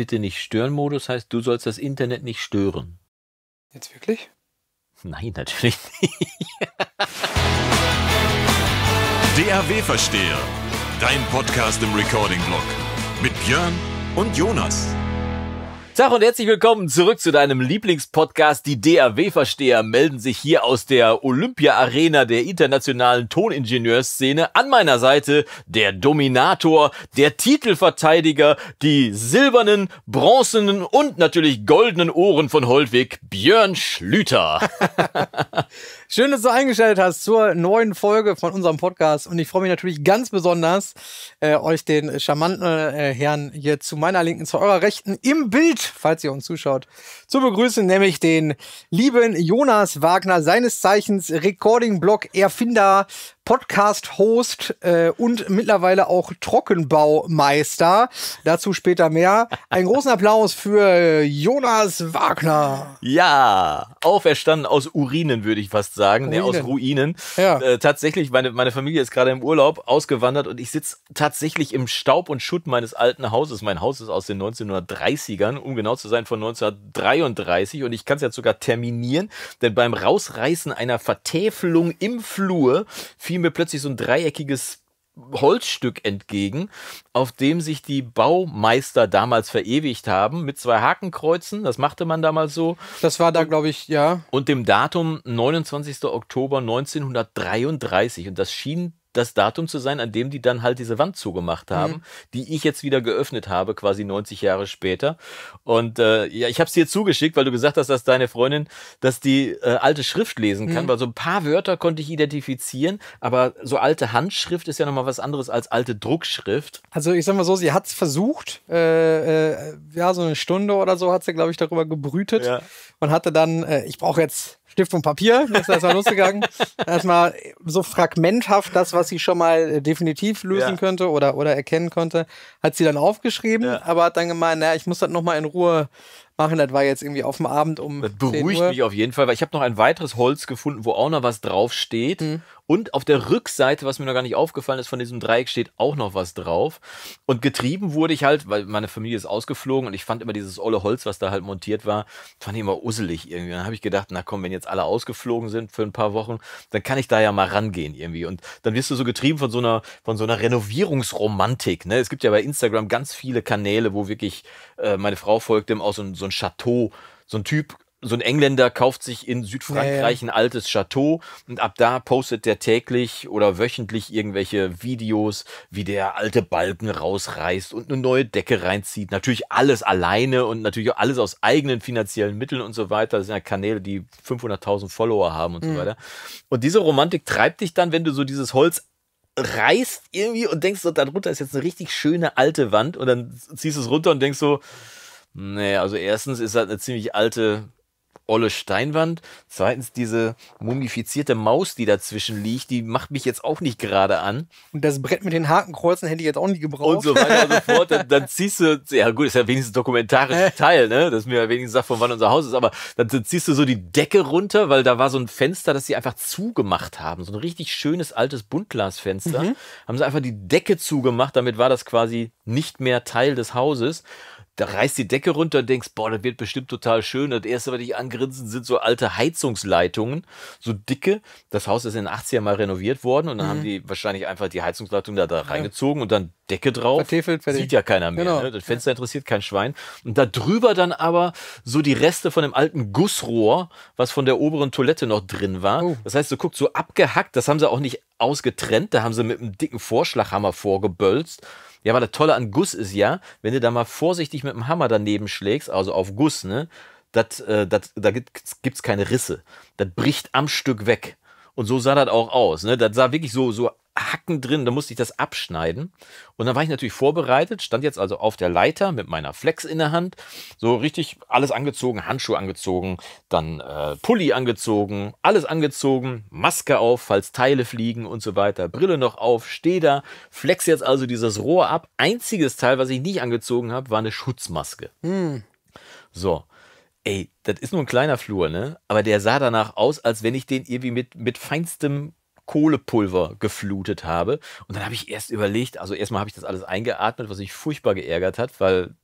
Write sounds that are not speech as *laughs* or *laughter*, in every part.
Bitte nicht stören Modus heißt, du sollst das Internet nicht stören. Jetzt wirklich? Nein, natürlich nicht. DAW Verstehe, dein Podcast im Recording-Blog mit Björn und Jonas. Tag und herzlich willkommen zurück zu deinem Lieblingspodcast. Die DAW-Versteher melden sich hier aus der Olympia-Arena der internationalen Toningenieurszene. An meiner Seite der Dominator, der Titelverteidiger, die silbernen, bronzenen und natürlich goldenen Ohren von Holtwig, Björn Schlüter. *laughs* Schön, dass du eingeschaltet hast zur neuen Folge von unserem Podcast. Und ich freue mich natürlich ganz besonders, äh, euch den charmanten äh, Herrn hier zu meiner Linken, zu eurer Rechten im Bild, falls ihr uns zuschaut, zu begrüßen, nämlich den lieben Jonas Wagner, seines Zeichens Recording-Blog-Erfinder, Podcast-Host äh, und mittlerweile auch Trockenbaumeister. Dazu später mehr. Einen großen Applaus für Jonas Wagner. Ja, auferstanden aus Urinen, würde ich fast sagen. Ruinen. Nee, aus Ruinen. Ja. Äh, tatsächlich, meine, meine Familie ist gerade im Urlaub ausgewandert und ich sitze tatsächlich im Staub und Schutt meines alten Hauses. Mein Haus ist aus den 1930ern, um genau zu sein, von 1933. Und ich kann es jetzt sogar terminieren, denn beim Rausreißen einer Vertäfelung im Flur fiel mir plötzlich so ein dreieckiges Holzstück entgegen, auf dem sich die Baumeister damals verewigt haben, mit zwei Hakenkreuzen, das machte man damals so. Das war da, glaube ich, ja. Und dem Datum 29. Oktober 1933. Und das schien das Datum zu sein, an dem die dann halt diese Wand zugemacht mhm. haben, mhm. die ich jetzt wieder geöffnet habe, quasi 90 Jahre später. Und äh, ja, ich habe es dir zugeschickt, weil du gesagt hast, dass deine Freundin, dass die äh, alte Schrift lesen kann, mhm. weil so ein paar Wörter konnte ich identifizieren, aber so alte Handschrift ist ja nochmal was anderes als alte Druckschrift. Also ich sag mal so, sie hat es versucht, äh, äh, ja, so eine Stunde oder so hat sie, glaube ich, darüber gebrütet ja. und hatte dann, äh, ich brauche jetzt Stift und Papier, ist erstmal losgegangen. erstmal so fragmenthaft das, was sie schon mal äh, definitiv lösen ja. könnte oder, oder erkennen konnte, hat sie dann aufgeschrieben, ja. aber hat dann gemeint, naja, ich muss das nochmal in Ruhe machen. Das war jetzt irgendwie auf dem Abend um. Das beruhigt mich auf jeden Fall, weil ich habe noch ein weiteres Holz gefunden, wo auch noch was draufsteht. Mhm. Und auf der Rückseite, was mir noch gar nicht aufgefallen ist, von diesem Dreieck steht auch noch was drauf. Und getrieben wurde ich halt, weil meine Familie ist ausgeflogen und ich fand immer dieses olle Holz, was da halt montiert war, fand ich immer uselig irgendwie. Dann habe ich gedacht, na komm, wenn jetzt alle ausgeflogen sind für ein paar Wochen, dann kann ich da ja mal rangehen irgendwie. Und dann wirst du so getrieben von so einer, von so einer Renovierungsromantik. Ne? Es gibt ja bei Instagram ganz viele Kanäle, wo wirklich äh, meine Frau folgt dem auch so, so ein Chateau so ein Typ so ein Engländer kauft sich in Südfrankreich ja, ja. ein altes Chateau und ab da postet der täglich oder wöchentlich irgendwelche Videos, wie der alte Balken rausreißt und eine neue Decke reinzieht. Natürlich alles alleine und natürlich auch alles aus eigenen finanziellen Mitteln und so weiter. Das sind ja Kanäle, die 500.000 Follower haben und mhm. so weiter. Und diese Romantik treibt dich dann, wenn du so dieses Holz reißt irgendwie und denkst so, darunter ist jetzt eine richtig schöne alte Wand und dann ziehst du es runter und denkst so, Nee, also erstens ist das eine ziemlich alte olle Steinwand. Zweitens diese mumifizierte Maus, die dazwischen liegt, die macht mich jetzt auch nicht gerade an. Und das Brett mit den Hakenkreuzen hätte ich jetzt auch nie gebraucht. Und so weiter und so fort. Dann, dann ziehst du, ja gut, ist ja wenigstens dokumentarisch Teil, ne? dass mir ja wenigstens sagt, von wann unser Haus ist, aber dann, dann ziehst du so die Decke runter, weil da war so ein Fenster, das sie einfach zugemacht haben. So ein richtig schönes altes Buntglasfenster. Mhm. Haben sie einfach die Decke zugemacht, damit war das quasi nicht mehr Teil des Hauses da reißt die Decke runter und denkst, boah, das wird bestimmt total schön. Das erste, was ich angrinsen, sind so alte Heizungsleitungen, so dicke. Das Haus ist in den 80er mal renoviert worden und dann mhm. haben die wahrscheinlich einfach die Heizungsleitung da, da reingezogen und dann Decke drauf. Vertefelt, fertig. Sieht ja keiner mehr. Genau. Ne? Das Fenster interessiert kein Schwein. Und da drüber dann aber so die Reste von dem alten Gussrohr, was von der oberen Toilette noch drin war. Oh. Das heißt, du guckst so abgehackt, das haben sie auch nicht ausgetrennt, da haben sie mit einem dicken Vorschlaghammer vorgebölzt. Ja, weil das Tolle an Guss ist ja, wenn du da mal vorsichtig mit dem Hammer daneben schlägst, also auf Guss, ne, dat, äh, dat, da gibt es keine Risse. Das bricht am Stück weg. Und so sah das auch aus. Ne? Das sah wirklich so, so Hacken drin, da musste ich das abschneiden. Und dann war ich natürlich vorbereitet, stand jetzt also auf der Leiter mit meiner Flex in der Hand, so richtig alles angezogen, Handschuhe angezogen, dann äh, Pulli angezogen, alles angezogen, Maske auf, falls Teile fliegen und so weiter, Brille noch auf, steh da, flex jetzt also dieses Rohr ab. Einziges Teil, was ich nicht angezogen habe, war eine Schutzmaske. Hm. So, ey, das ist nur ein kleiner Flur, ne? Aber der sah danach aus, als wenn ich den irgendwie mit, mit feinstem Kohlepulver geflutet habe. Und dann habe ich erst überlegt, also erstmal habe ich das alles eingeatmet, was mich furchtbar geärgert hat, weil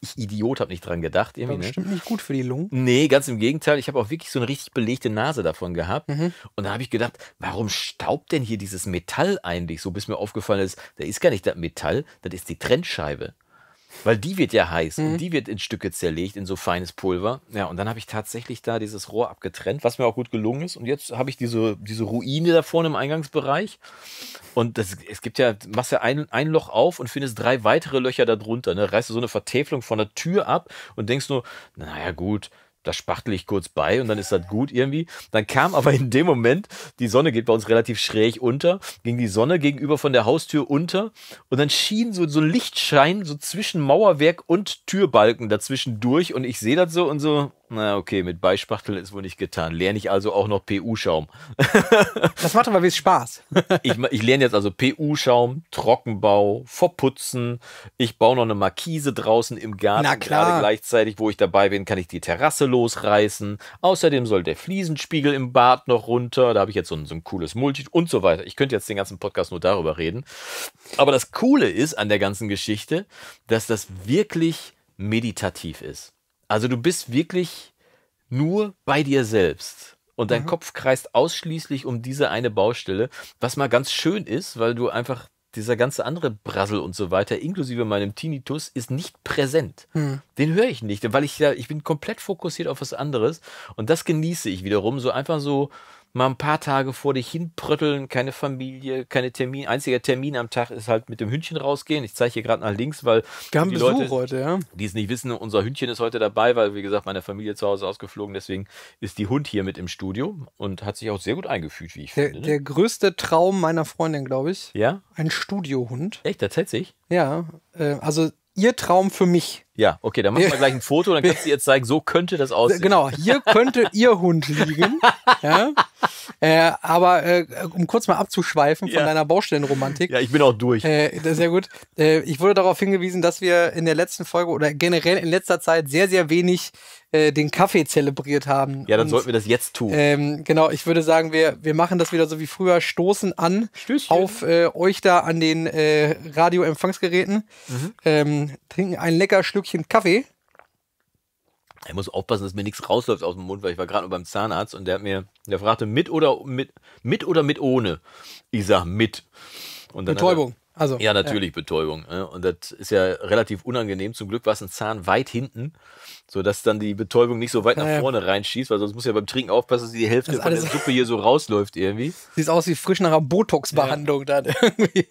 ich Idiot habe nicht dran gedacht. Irgendwie, ne? Bestimmt nicht gut für die Lungen. Nee, ganz im Gegenteil. Ich habe auch wirklich so eine richtig belegte Nase davon gehabt. Mhm. Und da habe ich gedacht, warum staubt denn hier dieses Metall eigentlich so, bis mir aufgefallen ist, da ist gar nicht das Metall, das ist die Trennscheibe. Weil die wird ja heiß mhm. und die wird in Stücke zerlegt, in so feines Pulver. Ja, und dann habe ich tatsächlich da dieses Rohr abgetrennt, was mir auch gut gelungen ist. Und jetzt habe ich diese, diese Ruine da vorne im Eingangsbereich. Und das, es gibt ja, machst ja ein, ein Loch auf und findest drei weitere Löcher darunter. Ne? Reißt du so eine Vertäfelung von der Tür ab und denkst nur, naja, gut, da spachtel ich kurz bei und dann ist das gut irgendwie. Dann kam aber in dem Moment, die Sonne geht bei uns relativ schräg unter, ging die Sonne gegenüber von der Haustür unter und dann schien so, so ein Lichtschein so zwischen Mauerwerk und Türbalken dazwischen durch und ich sehe das so und so, na, okay, mit Beispachteln ist wohl nicht getan. Lerne ich also auch noch PU-Schaum. *laughs* das macht aber wie Spaß. *laughs* ich, ich lerne jetzt also PU-Schaum, Trockenbau, Verputzen. Ich baue noch eine Markise draußen im Garten. Na klar. Gerade gleichzeitig, wo ich dabei bin, kann ich die Terrasse losreißen. Außerdem soll der Fliesenspiegel im Bad noch runter. Da habe ich jetzt so ein, so ein cooles Multi und so weiter. Ich könnte jetzt den ganzen Podcast nur darüber reden. Aber das Coole ist an der ganzen Geschichte, dass das wirklich meditativ ist. Also du bist wirklich nur bei dir selbst. Und dein mhm. Kopf kreist ausschließlich um diese eine Baustelle, was mal ganz schön ist, weil du einfach dieser ganze andere Brassel und so weiter, inklusive meinem Tinnitus, ist nicht präsent. Hm. Den höre ich nicht, weil ich ja, ich bin komplett fokussiert auf was anderes und das genieße ich wiederum, so einfach so mal ein paar Tage vor dich hinprötteln, keine Familie, keine Termin. Einziger Termin am Tag ist halt mit dem Hündchen rausgehen. Ich zeige hier gerade nach links, weil wir haben die Besuch Leute, heute, ja. die es nicht wissen, unser Hündchen ist heute dabei, weil wie gesagt meine Familie zu Hause ausgeflogen, deswegen ist die Hund hier mit im Studio und hat sich auch sehr gut eingefügt, wie ich der, finde. Ne? Der größte Traum meiner Freundin, glaube ich. Ja. Ein Studiohund. Echt, tatsächlich? Ja, äh, also ihr Traum für mich. Ja, okay, dann machen wir *laughs* gleich ein Foto, dann kannst du jetzt zeigen, so könnte das aussehen. Genau, hier könnte ihr Hund liegen. *laughs* ja. Äh, aber äh, um kurz mal abzuschweifen von ja. deiner Baustellenromantik. Ja, ich bin auch durch. Äh, sehr gut. Äh, ich wurde darauf hingewiesen, dass wir in der letzten Folge oder generell in letzter Zeit sehr, sehr wenig äh, den Kaffee zelebriert haben. Ja, dann Und, sollten wir das jetzt tun. Ähm, genau, ich würde sagen, wir, wir machen das wieder so wie früher, stoßen an Stößchen. auf äh, euch da an den Radioempfangsgeräten, mhm. ähm, trinken ein lecker Stück Schlückchen Kaffee. Ich muss aufpassen, dass mir nichts rausläuft aus dem Mund, weil ich war gerade nur beim Zahnarzt und der hat mir, der fragte mit oder mit, mit oder mit ohne. Ich sag mit. Betäubung. Er, also, ja, natürlich ja. Betäubung. Ne? Und das ist ja relativ unangenehm. Zum Glück war es ein Zahn weit hinten, sodass dann die Betäubung nicht so weit nach ja, vorne reinschießt, weil sonst muss ja beim Trinken aufpassen, dass die Hälfte von der Suppe hier so rausläuft irgendwie. Sieht aus wie frisch nach einer Botox-Behandlung dann *laughs* irgendwie.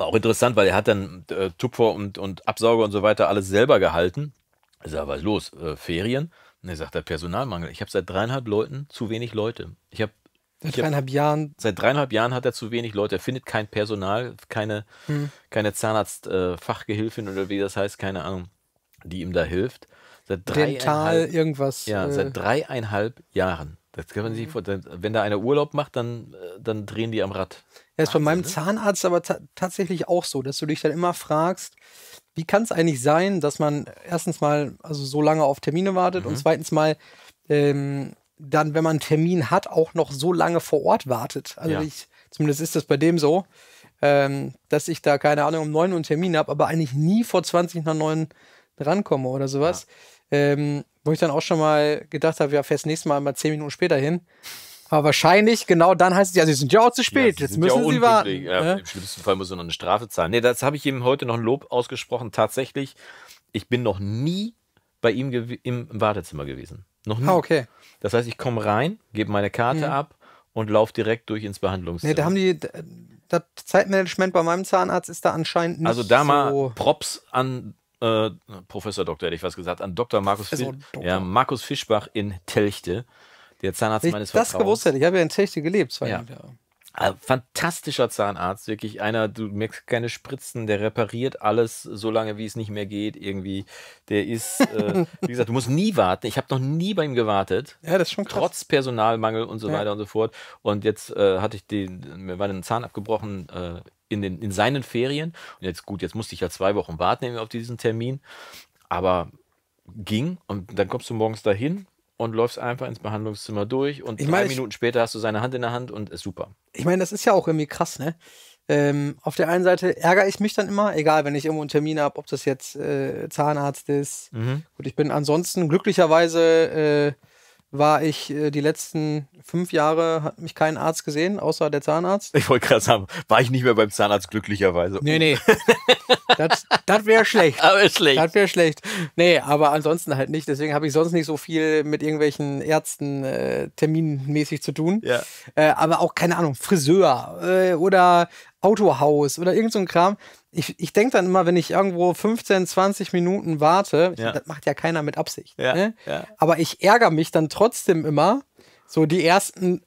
War auch interessant, weil er hat dann äh, Tupfer und, und Absauger und so weiter alles selber gehalten. Ich sag, was ist los? Äh, Ferien? er sagt er, Personalmangel. Ich habe seit dreieinhalb Leuten zu wenig Leute. Ich habe Seit dreieinhalb hab, Jahren. Seit dreieinhalb Jahren hat er zu wenig Leute. Er findet kein Personal, keine, hm. keine Zahnarzt-Fachgehilfin äh, oder wie das heißt, keine Ahnung, die ihm da hilft. Seit Dental, irgendwas. Ja, äh, seit dreieinhalb Jahren. Das kann man sich mhm. vorstellen. Wenn da einer Urlaub macht, dann, äh, dann drehen die am Rad. Das ist bei meinem ne? Zahnarzt aber tatsächlich auch so, dass du dich dann immer fragst, wie kann es eigentlich sein, dass man erstens mal also so lange auf Termine wartet mhm. und zweitens mal ähm, dann, wenn man einen Termin hat, auch noch so lange vor Ort wartet. Also ja. ich, zumindest ist das bei dem so, ähm, dass ich da, keine Ahnung, um neun Uhr einen Termin habe, aber eigentlich nie vor 20 nach neun rankomme oder sowas. Ja. Ähm, wo ich dann auch schon mal gedacht habe, ja, fährst nächstes Mal mal zehn Minuten später hin. Aber wahrscheinlich, genau dann heißt es ja, sie sind ja auch zu spät, ja, jetzt müssen ja sie warten. Ja, ja? Ne? Im schlimmsten Fall muss man noch eine Strafe zahlen. Nee, das habe ich ihm heute noch ein Lob ausgesprochen. Tatsächlich, ich bin noch nie bei ihm im Wartezimmer gewesen. Noch nie. Ah, okay. Das heißt, ich komme rein, gebe meine Karte mhm. ab und laufe direkt durch ins Behandlungszimmer. Nee, da haben die, das Zeitmanagement bei meinem Zahnarzt ist da anscheinend also nicht so... Also da mal so Props an äh, Professor Doktor hätte ich was gesagt, an Dr. Markus, Fisch, ja, Markus Fischbach in Telchte, der Zahnarzt ich meines das Vertrauens. Das gewusst hätte, ich habe ja in Telchte gelebt, zwei ja. Jahre. Ah, fantastischer Zahnarzt, wirklich einer, du merkst keine Spritzen, der repariert alles so lange, wie es nicht mehr geht irgendwie. Der ist, äh, *laughs* wie gesagt, du musst nie warten. Ich habe noch nie bei ihm gewartet. Ja, das ist schon krass. Trotz Personalmangel und so ja. weiter und so fort. Und jetzt äh, hatte ich den, mir war ein Zahn abgebrochen äh, in, den, in seinen Ferien. Und jetzt gut, jetzt musste ich ja zwei Wochen warten auf diesen Termin. Aber ging und dann kommst du morgens dahin und läufst einfach ins Behandlungszimmer durch und ich drei Minuten später hast du seine Hand in der Hand und ist super. Ich meine, das ist ja auch irgendwie krass, ne? Ähm, auf der einen Seite ärgere ich mich dann immer, egal, wenn ich irgendwo einen Termin habe, ob das jetzt äh, Zahnarzt ist. Mhm. Gut, ich bin ansonsten glücklicherweise äh, war ich äh, die letzten fünf Jahre, hat mich kein Arzt gesehen, außer der Zahnarzt. Ich wollte gerade sagen, war ich nicht mehr beim Zahnarzt glücklicherweise. Nee, nee. das wäre schlecht. Aber schlecht. Das wäre schlecht. Nee, aber ansonsten halt nicht. Deswegen habe ich sonst nicht so viel mit irgendwelchen Ärzten äh, terminmäßig zu tun. Ja. Äh, aber auch, keine Ahnung, Friseur äh, oder Autohaus oder irgend so ein Kram. Ich, ich denke dann immer, wenn ich irgendwo 15, 20 Minuten warte, ja. das macht ja keiner mit Absicht. Ja, ne? ja. Aber ich ärgere mich dann trotzdem immer, so die ersten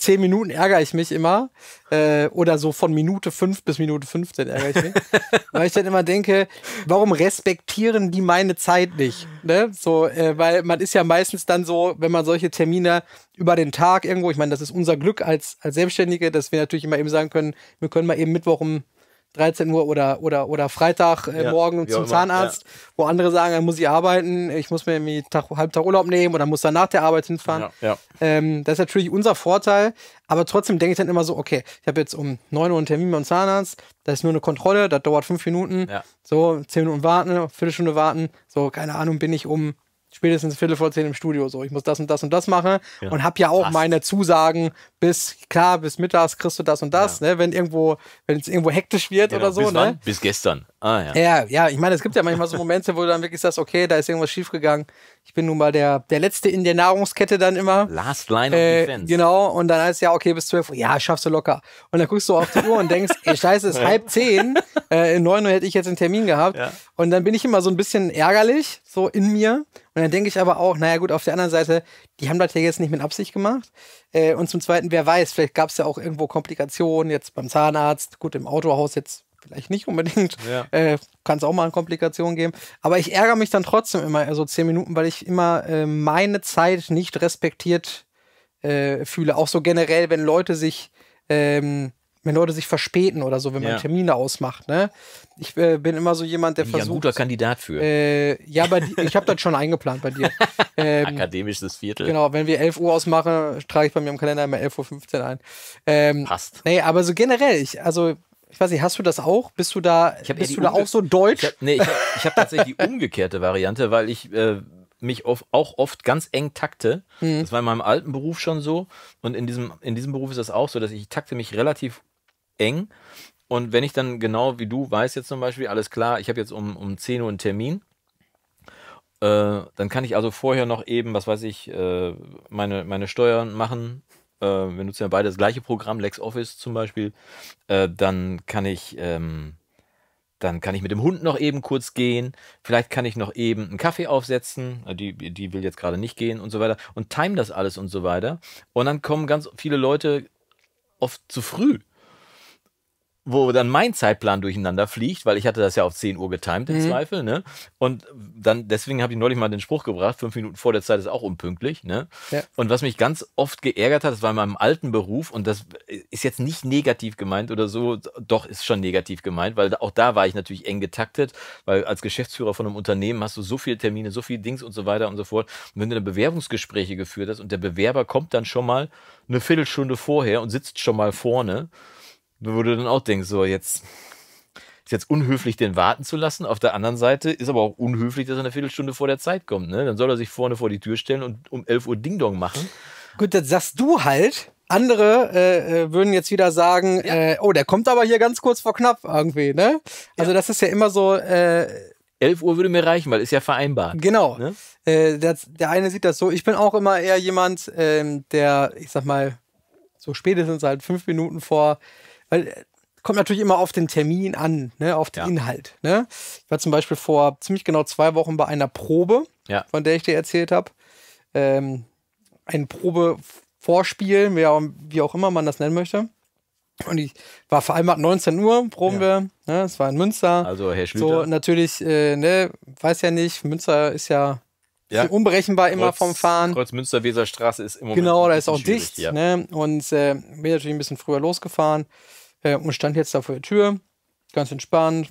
zehn Minuten ärgere ich mich immer. Äh, oder so von Minute 5 bis Minute 15 ärgere ich mich. *laughs* weil ich dann immer denke, warum respektieren die meine Zeit nicht? Ne? So, äh, weil man ist ja meistens dann so, wenn man solche Termine über den Tag irgendwo, ich meine, das ist unser Glück als, als Selbstständige, dass wir natürlich immer eben sagen können, wir können mal eben Mittwoch um 13 Uhr oder, oder, oder Freitag äh, ja, morgen zum immer, Zahnarzt, ja. wo andere sagen, dann muss ich arbeiten, ich muss mir irgendwie Tag, Halbtag Urlaub nehmen oder muss dann nach der Arbeit hinfahren. Ja, ähm, das ist natürlich unser Vorteil, aber trotzdem denke ich dann immer so, okay, ich habe jetzt um 9 Uhr einen Termin beim Zahnarzt, das ist nur eine Kontrolle, das dauert 5 Minuten, so 10 Minuten warten, eine Viertelstunde warten, so keine Ahnung, bin ich um spätestens Viertel vor zehn im Studio. So, ich muss das und das und das machen ja. und habe ja auch Fast. meine Zusagen bis, klar, bis mittags kriegst du das und das, ja. ne? wenn irgendwo, wenn es irgendwo hektisch wird genau. oder so. Bis, ne? Wann? bis gestern. Ah, ja. ja, ja, ich meine, es gibt ja manchmal so Momente, wo du dann wirklich sagst, okay, da ist irgendwas schiefgegangen. Ich bin nun mal der, der Letzte in der Nahrungskette dann immer. Last line of äh, defense. Genau. Und dann heißt es ja, okay, bis 12 Uhr. Ja, schaffst du locker. Und dann guckst du auf die Uhr und denkst, ey, scheiße, es ist *laughs* halb zehn. Äh, in neun Uhr hätte ich jetzt einen Termin gehabt. Ja. Und dann bin ich immer so ein bisschen ärgerlich, so in mir. Und dann denke ich aber auch, naja gut, auf der anderen Seite, die haben das ja jetzt nicht mit Absicht gemacht. Äh, und zum Zweiten, wer weiß, vielleicht gab es ja auch irgendwo Komplikationen jetzt beim Zahnarzt, gut, im Autohaus jetzt vielleicht nicht unbedingt. Ja. Äh, Kann es auch mal an Komplikationen geben. Aber ich ärgere mich dann trotzdem immer, also zehn Minuten, weil ich immer äh, meine Zeit nicht respektiert äh, fühle. Auch so generell, wenn Leute sich, ähm, wenn Leute sich verspäten oder so, wenn man ja. Termine ausmacht. Ne? Ich äh, bin immer so jemand, der bin versucht. Ich ein guter Kandidat für. Äh, ja, bei, ich habe das schon eingeplant bei dir. *laughs* Ähm, Akademisches Viertel. Genau, wenn wir 11 Uhr ausmachen, trage ich bei mir im Kalender immer 11.15 Uhr ein. Ähm, Passt. Nee, aber so generell, ich, also ich weiß nicht, hast du das auch? Bist du da, bist du da auch so deutsch? Ich hab, nee, ich habe hab tatsächlich die *laughs* umgekehrte Variante, weil ich äh, mich auf, auch oft ganz eng takte. Mhm. Das war in meinem alten Beruf schon so. Und in diesem, in diesem Beruf ist das auch so, dass ich takte mich relativ eng. Und wenn ich dann genau wie du weiß jetzt zum Beispiel, alles klar, ich habe jetzt um, um 10 Uhr einen Termin, äh, dann kann ich also vorher noch eben, was weiß ich, äh, meine, meine Steuern machen, äh, wir nutzen ja beide das gleiche Programm, LexOffice zum Beispiel, äh, dann kann ich. Ähm, dann kann ich mit dem Hund noch eben kurz gehen. Vielleicht kann ich noch eben einen Kaffee aufsetzen. Äh, die, die will jetzt gerade nicht gehen und so weiter. Und time das alles und so weiter. Und dann kommen ganz viele Leute oft zu früh wo dann mein Zeitplan durcheinander fliegt, weil ich hatte das ja auf 10 Uhr getimt im mhm. Zweifel, ne? Und dann, deswegen habe ich neulich mal den Spruch gebracht, fünf Minuten vor der Zeit ist auch unpünktlich, ne? Ja. Und was mich ganz oft geärgert hat, das war in meinem alten Beruf und das ist jetzt nicht negativ gemeint oder so, doch ist schon negativ gemeint, weil auch da war ich natürlich eng getaktet, weil als Geschäftsführer von einem Unternehmen hast du so viele Termine, so viele Dings und so weiter und so fort. Und wenn du dann Bewerbungsgespräche geführt hast und der Bewerber kommt dann schon mal eine Viertelstunde vorher und sitzt schon mal vorne, wo du dann auch denkst, so jetzt ist jetzt unhöflich, den warten zu lassen. Auf der anderen Seite ist aber auch unhöflich, dass er eine Viertelstunde vor der Zeit kommt. Ne? Dann soll er sich vorne vor die Tür stellen und um 11 Uhr Ding-Dong machen. Gut, das sagst du halt. Andere äh, äh, würden jetzt wieder sagen, ja. äh, oh, der kommt aber hier ganz kurz vor knapp irgendwie, ne? Also ja. das ist ja immer so. Äh, 11 Uhr würde mir reichen, weil ist ja vereinbart. Genau. Ne? Äh, das, der eine sieht das so. Ich bin auch immer eher jemand, ähm, der, ich sag mal, so spätestens halt fünf Minuten vor weil äh, kommt natürlich immer auf den Termin an, ne, auf den ja. Inhalt. Ne? Ich war zum Beispiel vor ziemlich genau zwei Wochen bei einer Probe, ja. von der ich dir erzählt habe. Ähm, ein Probevorspiel, wie auch immer man das nennen möchte. Und ich war vereinbart 19 Uhr, proben ja. wir. Ne? Es war in Münster. Also Herr Schlüter. So natürlich, äh, ne, weiß ja nicht, Münster ist ja, ja. Ist unberechenbar Kreuz, immer vom Fahren. Kreuz Münster-Weserstraße ist im Moment. Genau, da ist auch dicht. Ja. Ne? Und äh, bin natürlich ein bisschen früher losgefahren äh, und stand jetzt da vor der Tür, ganz entspannt.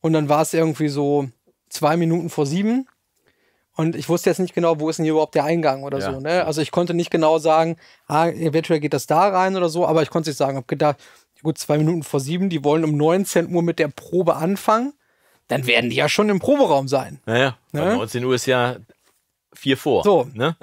Und dann war es irgendwie so zwei Minuten vor sieben. Und ich wusste jetzt nicht genau, wo ist denn hier überhaupt der Eingang oder ja. so. Ne? Also ich konnte nicht genau sagen, ah, eventuell geht das da rein oder so, aber ich konnte nicht sagen, habe gedacht, gut, zwei Minuten vor sieben, die wollen um 19 Uhr mit der Probe anfangen, dann werden die ja schon im Proberaum sein. Naja, ne? 19 Uhr ist ja vier vor. So. Ne?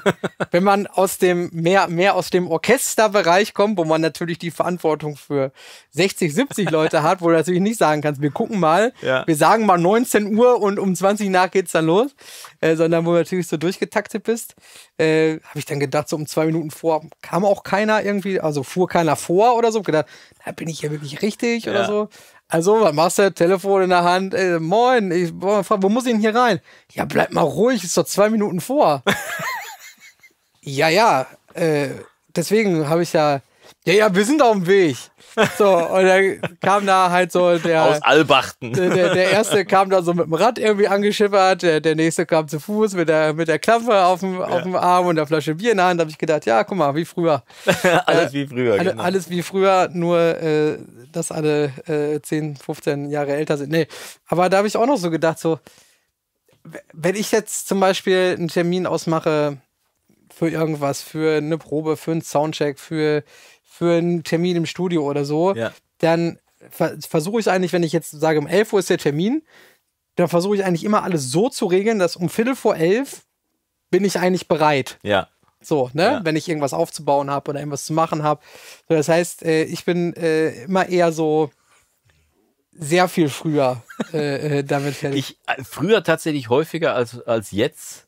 *laughs* Wenn man aus dem mehr, mehr aus dem Orchesterbereich kommt, wo man natürlich die Verantwortung für 60, 70 Leute hat, wo du natürlich nicht sagen kannst, wir gucken mal, ja. wir sagen mal 19 Uhr und um 20 nach geht's dann los, äh, sondern wo du natürlich so durchgetaktet bist, äh, habe ich dann gedacht, so um zwei Minuten vor kam auch keiner irgendwie, also fuhr keiner vor oder so, gedacht, da bin ich ja wirklich richtig ja. oder so. Also, was machst du? Telefon in der Hand. Ey, äh, moin, ich frage, wo muss ich denn hier rein? Ja, bleib mal ruhig, ist doch zwei Minuten vor. *laughs* ja, ja. Äh, deswegen habe ich ja ja, ja, wir sind auf dem Weg. So, und dann kam da halt so der. Aus Albachten. Der, der, erste kam da so mit dem Rad irgendwie angeschippert, der, der nächste kam zu Fuß mit der, mit der Klappe auf dem, ja. auf dem Arm und der Flasche Bier in der Hand. Da habe ich gedacht, ja, guck mal, wie früher. *laughs* alles äh, wie früher, alle, genau. Alles wie früher, nur äh, dass alle äh, 10, 15 Jahre älter sind. Nee, aber da habe ich auch noch so gedacht, so, wenn ich jetzt zum Beispiel einen Termin ausmache für irgendwas, für eine Probe, für einen Soundcheck, für für einen Termin im Studio oder so, ja. dann ver versuche ich es eigentlich, wenn ich jetzt sage, um 11 Uhr ist der Termin, dann versuche ich eigentlich immer alles so zu regeln, dass um Viertel vor elf bin ich eigentlich bereit. Ja. So, ne? Ja. Wenn ich irgendwas aufzubauen habe oder irgendwas zu machen habe. So, das heißt, äh, ich bin äh, immer eher so sehr viel früher äh, äh damit fertig. Ich, äh, früher tatsächlich häufiger als, als jetzt.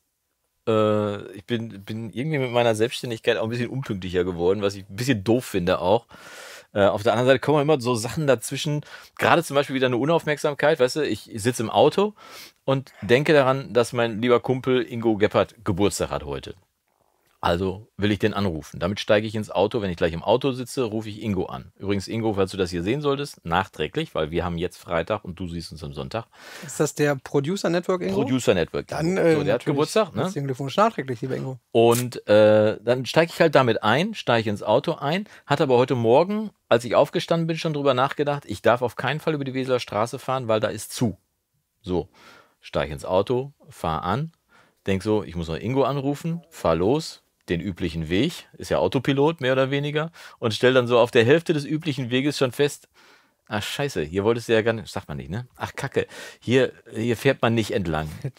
Äh, ich bin, bin irgendwie mit meiner Selbstständigkeit auch ein bisschen unpünktlicher geworden, was ich ein bisschen doof finde auch. Äh, auf der anderen Seite kommen immer so Sachen dazwischen, gerade zum Beispiel wieder eine Unaufmerksamkeit, weißt du, ich sitze im Auto und denke daran, dass mein lieber Kumpel Ingo Geppert Geburtstag hat heute. Also will ich den anrufen. Damit steige ich ins Auto. Wenn ich gleich im Auto sitze, rufe ich Ingo an. Übrigens, Ingo, falls du das hier sehen solltest, nachträglich, weil wir haben jetzt Freitag und du siehst uns am Sonntag. Ist das der Producer Network, Ingo? Producer Network. Dann, äh, so, der hat Geburtstag. Ne? Herzlichen Glückwunsch nachträglich, lieber Ingo. Und äh, dann steige ich halt damit ein, steige ins Auto ein, hat aber heute Morgen, als ich aufgestanden bin, schon drüber nachgedacht, ich darf auf keinen Fall über die Weseler Straße fahren, weil da ist zu. So, steige ins Auto, fahre an. Denk so, ich muss noch Ingo anrufen, fahr los, den üblichen Weg, ist ja Autopilot mehr oder weniger, und stelle dann so auf der Hälfte des üblichen Weges schon fest, ach scheiße, hier wolltest du ja gar nicht, sagt man nicht, ne? Ach kacke, hier, hier fährt man nicht entlang. *laughs*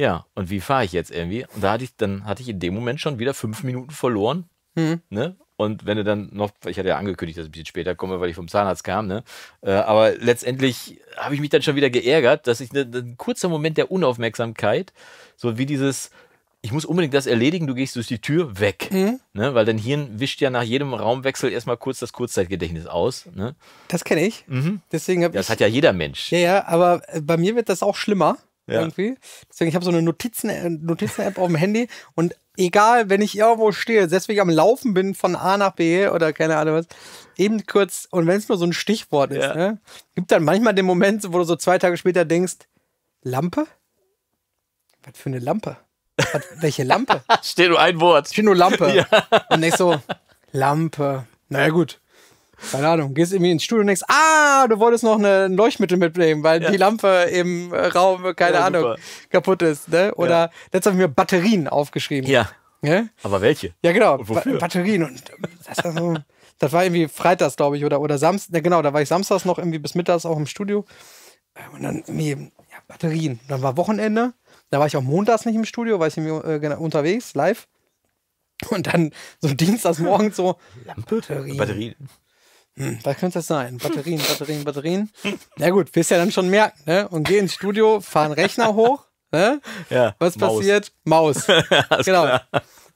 Ja, und wie fahre ich jetzt irgendwie? Und da hatte ich, dann hatte ich in dem Moment schon wieder fünf Minuten verloren, mhm. ne? Und wenn du dann noch, ich hatte ja angekündigt, dass ich ein bisschen später komme, weil ich vom Zahnarzt kam, ne? Äh, aber letztendlich habe ich mich dann schon wieder geärgert, dass ich ne, ein kurzer Moment der Unaufmerksamkeit, so wie dieses, ich muss unbedingt das erledigen, du gehst durch die Tür weg. Mhm. Ne? Weil dein Hirn wischt ja nach jedem Raumwechsel erstmal kurz das Kurzzeitgedächtnis aus. Ne? Das kenne ich. Mhm. Deswegen hab das ich, hat ja jeder Mensch. Ja, ja, aber äh, bei mir wird das auch schlimmer. Ja. Irgendwie. Deswegen, ich habe so eine äh, Notizen-App Notizen auf dem Handy und egal, wenn ich irgendwo stehe, selbst wenn ich am Laufen bin von A nach B oder keine Ahnung was, eben kurz, und wenn es nur so ein Stichwort ist, ja. ne, gibt dann manchmal den Moment, wo du so zwei Tage später denkst, Lampe? Was für eine Lampe? Was, welche Lampe? *laughs* Steht nur ein Wort. Steht nur Lampe. Ja. Und denkst so, Lampe. Naja, gut. Keine Ahnung. Gehst irgendwie ins Studio und denkst, ah, du wolltest noch ein Leuchtmittel mitnehmen, weil ja. die Lampe im Raum, keine ja, Ahnung, super. kaputt ist. Ne? Oder ja. letztens ich mir Batterien aufgeschrieben. Ja. Aber welche? Ja, genau. Und ba Batterien. Und das war, so, das war irgendwie freitags, glaube ich, oder, oder Samstag. Genau, da war ich samstags noch irgendwie bis mittags auch im Studio. Und dann irgendwie, ja, Batterien. Und Dann war Wochenende. Da war ich auch montags nicht im Studio, weil ich äh, unterwegs, live. Und dann so dienstags morgens so Batterien. Batterien. Hm, was könnte das sein? Batterien, Batterien, Batterien. Na gut, wirst ja dann schon merken, ne? Und geh ins Studio, fahr einen Rechner hoch, ne? Ja, was Maus. passiert? Maus. *laughs* genau. Klar.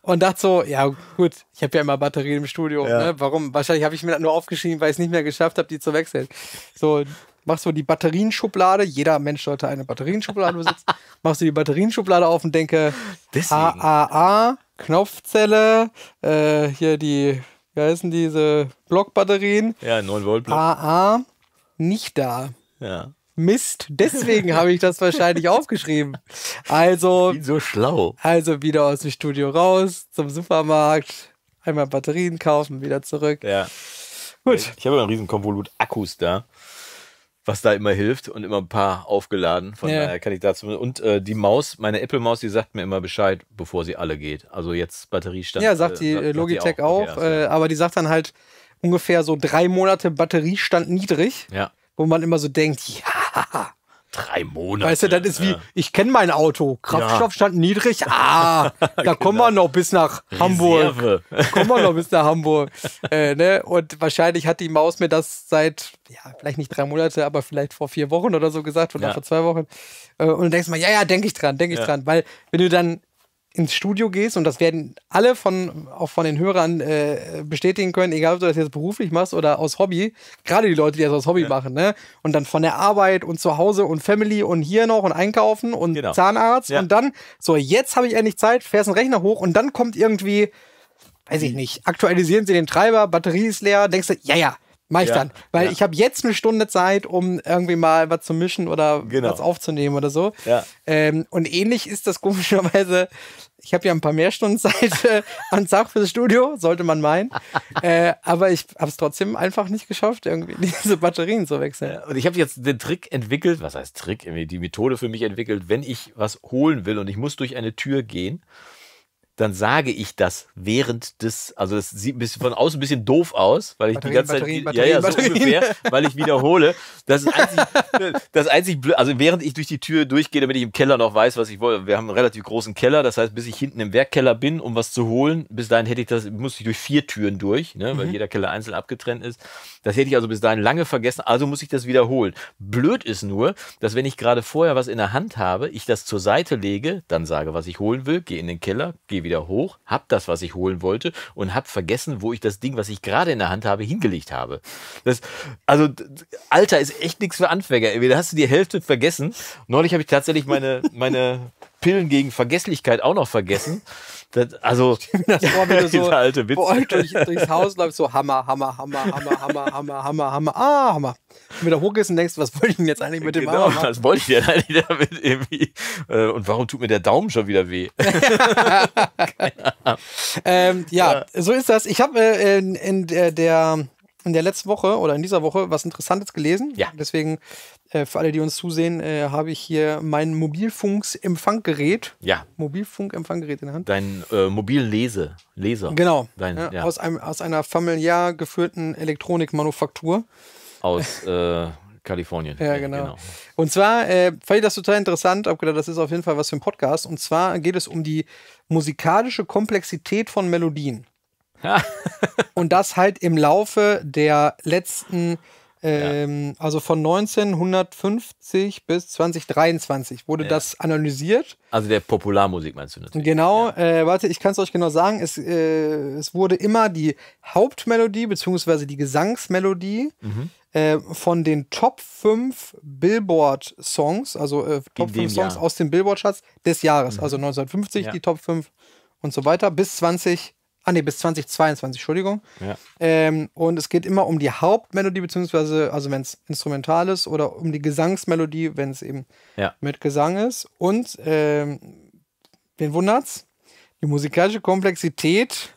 Und dachte so, ja gut, ich habe ja immer Batterien im Studio. Ja. Ne? Warum? Wahrscheinlich habe ich mir das nur aufgeschrieben, weil ich es nicht mehr geschafft habe, die zu wechseln. So, machst du die Batterienschublade, jeder Mensch sollte eine Batterienschublade besitzen, *laughs* machst du die Batterienschublade auf und denke, AAA, Knopfzelle, äh, hier die, wie heißen diese Blockbatterien? Ja, 9-Volt-Block. AA, nicht da. Ja. Mist, deswegen habe ich das wahrscheinlich aufgeschrieben. Also. so schlau. Also wieder aus dem Studio raus, zum Supermarkt, einmal Batterien kaufen, wieder zurück. Ja. Gut. Ich habe ja einen riesen Konvolut Akkus da was da immer hilft und immer ein paar aufgeladen. Von ja. daher kann ich dazu. Und äh, die Maus, meine Apple-Maus, die sagt mir immer Bescheid, bevor sie alle geht. Also jetzt Batteriestand. Ja, sagt äh, die äh, Logitech die auch, auch äh, aber die sagt dann halt ungefähr so drei Monate Batteriestand niedrig. Ja. Wo man immer so denkt, ja, Drei Monate. Weißt du, das ist wie, ich kenne mein Auto. Kraftstoffstand ja. niedrig. *laughs* Ah, da genau. kommen wir noch bis nach Hamburg. kommen wir noch bis nach Hamburg. Äh, ne? Und wahrscheinlich hat die Maus mir das seit, ja, vielleicht nicht drei Monate, aber vielleicht vor vier Wochen oder so gesagt oder ja. vor zwei Wochen. Äh, und dann denkst du mal, ja, ja, denke ich dran, denke ich ja. dran. Weil wenn du dann ins Studio gehst, und das werden alle von, auch von den Hörern äh, bestätigen können, egal ob du das jetzt beruflich machst oder aus Hobby, gerade die Leute, die das aus Hobby ja. machen, ne? Und dann von der Arbeit und zu Hause und Family und hier noch und einkaufen und genau. Zahnarzt ja. und dann, so, jetzt habe ich endlich Zeit, fährst einen Rechner hoch und dann kommt irgendwie, weiß ich hm. nicht, aktualisieren sie den Treiber, Batterie ist leer, denkst du, ja, ja, Mach ich ja, dann. Weil ja. ich habe jetzt eine Stunde Zeit, um irgendwie mal was zu mischen oder genau. was aufzunehmen oder so. Ja. Ähm, und ähnlich ist das komischerweise, ich habe ja ein paar mehr Stunden Zeit äh, an Tag fürs Studio, sollte man meinen. äh, aber ich habe es trotzdem einfach nicht geschafft, irgendwie *laughs* diese Batterien zu wechseln. Und ich habe jetzt den Trick entwickelt, was heißt Trick, die Methode für mich entwickelt, wenn ich was holen will und ich muss durch eine Tür gehen dann sage ich das während des, also das sieht von außen ein bisschen doof aus, weil ich Batterien, die ganze Zeit, Batterien, Batterien, ja, ja, so ungefähr, weil ich wiederhole. Das ist einzig, das einzig, also während ich durch die Tür durchgehe, damit ich im Keller noch weiß, was ich wollte. Wir haben einen relativ großen Keller, das heißt, bis ich hinten im Werkkeller bin, um was zu holen, bis dahin hätte ich das, musste ich durch vier Türen durch, ne, weil mhm. jeder Keller einzeln abgetrennt ist. Das hätte ich also bis dahin lange vergessen, also muss ich das wiederholen. Blöd ist nur, dass wenn ich gerade vorher was in der Hand habe, ich das zur Seite lege, dann sage, was ich holen will, gehe in den Keller, gehe gehe wieder hoch, hab das, was ich holen wollte und hab vergessen, wo ich das Ding, was ich gerade in der Hand habe, hingelegt habe. Das, also, Alter, ist echt nichts für Anfänger. Da hast du die Hälfte vergessen. Neulich habe ich tatsächlich meine, meine Pillen gegen Vergesslichkeit auch noch vergessen. Das, also, das war wieder *laughs* so alte Witz. Boah, durch, durchs Haus läuft so Hammer, Hammer, Hammer, Hammer, Hammer, Hammer, Hammer, Hammer, ah, Hammer. Wenn du da hochgehst und denkst, was wollte ich denn jetzt eigentlich mit dem genau, Hammer? Was wollte ich denn eigentlich damit irgendwie? Äh, und warum tut mir der Daumen schon wieder weh? *laughs* *laughs* ähm, ja, ja, so ist das. Ich habe äh, in, in der, der in der letzten Woche oder in dieser Woche was Interessantes gelesen. Ja. Deswegen, äh, für alle, die uns zusehen, äh, habe ich hier mein Mobilfunksempfanggerät. Ja. Mobilfunkempfanggerät in der Hand. Dein äh, Mobilleser. Leser. Genau. Dein, ja, ja. Aus, einem, aus einer familiär geführten Elektronikmanufaktur. Aus äh, Kalifornien. Ja, genau. genau. Und zwar äh, fand ich das total interessant, habe gedacht, das ist auf jeden Fall was für ein Podcast. Und zwar geht es um die musikalische Komplexität von Melodien. *laughs* und das halt im Laufe der letzten, ähm, ja. also von 1950 bis 2023 wurde ja. das analysiert. Also der Popularmusik meinst du natürlich. Genau, äh, warte, ich kann es euch genau sagen. Es, äh, es wurde immer die Hauptmelodie bzw. die Gesangsmelodie mhm. äh, von den Top 5 Billboard-Songs, also äh, Top 5 Songs Jahr. aus dem Billboard-Charts des Jahres, mhm. also 1950 die Top 5 und so weiter, bis 2023. Ah ne, bis 2022, Entschuldigung. Ja. Ähm, und es geht immer um die Hauptmelodie, beziehungsweise, also wenn es instrumental ist, oder um die Gesangsmelodie, wenn es eben ja. mit Gesang ist. Und ähm, wen wundert's? Die musikalische Komplexität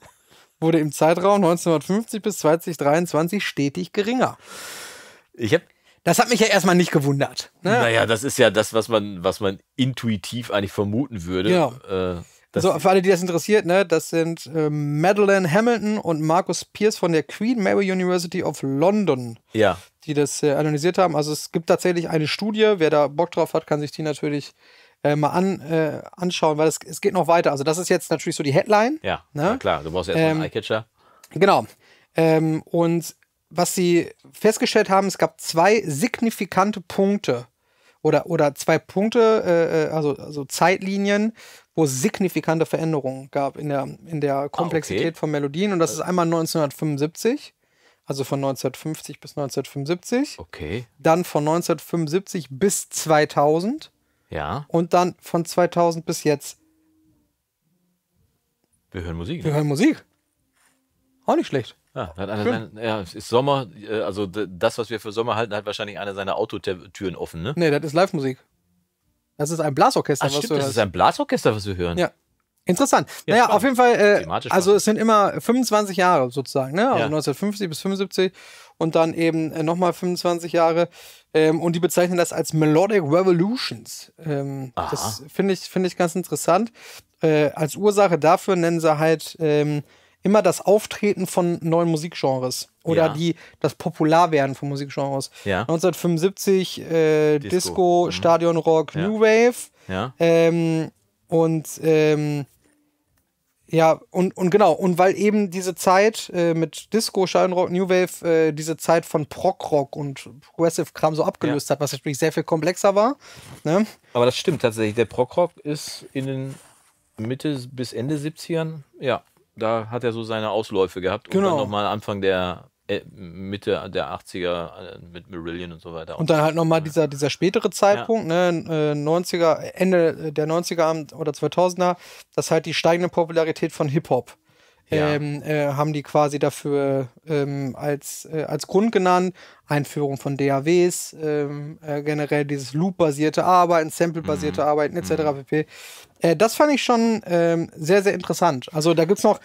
wurde im Zeitraum 1950 bis 2023 stetig geringer. Ich hab das hat mich ja erstmal nicht gewundert. Ne? Naja, das ist ja das, was man, was man intuitiv eigentlich vermuten würde. Ja. Äh, das also für alle, die das interessiert, ne, das sind äh, Madeleine Hamilton und Markus Pierce von der Queen Mary University of London, ja. die das äh, analysiert haben. Also es gibt tatsächlich eine Studie. Wer da Bock drauf hat, kann sich die natürlich äh, mal an, äh, anschauen, weil es, es geht noch weiter. Also das ist jetzt natürlich so die Headline. Ja, ne? ja klar. Du brauchst erstmal ähm, einen Eyecatcher. Genau. Ähm, und was sie festgestellt haben, es gab zwei signifikante Punkte oder, oder zwei Punkte, äh, äh also, also Zeitlinien, wo es signifikante Veränderungen gab in der, in der ah, Komplexität ah, okay. von Melodien. Und das also ist einmal 1975, also von 1950 bis 1975. Okay. Dann von 1975 bis 2000. Ja. Und dann von 2000 bis jetzt. Wir hören Musik. Wir ne? hören Musik. Auch nicht schlecht. Ja, ah, hat einer sein, ja, ist Sommer, äh, also das, was wir für Sommer halten, hat wahrscheinlich einer seiner Autotüren offen, ne? Nee, das ist Live-Musik. Das ist ein Blasorchester, Ach, was stimmt, du Das hörst. ist ein Blasorchester, was wir hören. Ja. Interessant. Ja, naja, spannend. auf jeden Fall, äh, also es sind immer 25 Jahre sozusagen, ne? Also ja. 1950 bis 75 und dann eben äh, nochmal 25 Jahre. Ähm, und die bezeichnen das als Melodic Revolutions. Ähm, das finde ich, find ich ganz interessant. Äh, als Ursache dafür nennen sie halt ähm, immer das Auftreten von neuen Musikgenres oder ja. die, das Popularwerden von Musikgenres. Ja. 1975 äh, Disco, Disco mhm. Stadionrock, New Wave. Ähm, und ähm, ja, und, und genau, und weil eben diese Zeit äh, mit Disco, Schallrock, New Wave, äh, diese Zeit von Prog-Rock und Progressive-Kram so abgelöst ja. hat, was natürlich sehr viel komplexer war. Ne? Aber das stimmt tatsächlich. Der Prog-Rock ist in den Mitte bis Ende 70ern, ja, da hat er so seine Ausläufe gehabt. Genau. Und dann genau. nochmal Anfang der äh, Mitte der 80er äh, mit Marillion und so weiter. Und dann halt nochmal dieser, dieser spätere Zeitpunkt, ja. ne, 90er, äh, Ende der 90er oder 2000er, dass halt die steigende Popularität von Hip-Hop ja. ähm, äh, haben die quasi dafür ähm, als, äh, als Grund genannt. Einführung von DAWs, ähm, äh, generell dieses Loop-basierte Arbeiten, Sample-basierte mhm. Arbeiten etc. Mhm. pp. Äh, das fand ich schon ähm, sehr, sehr interessant. Also da gibt es noch,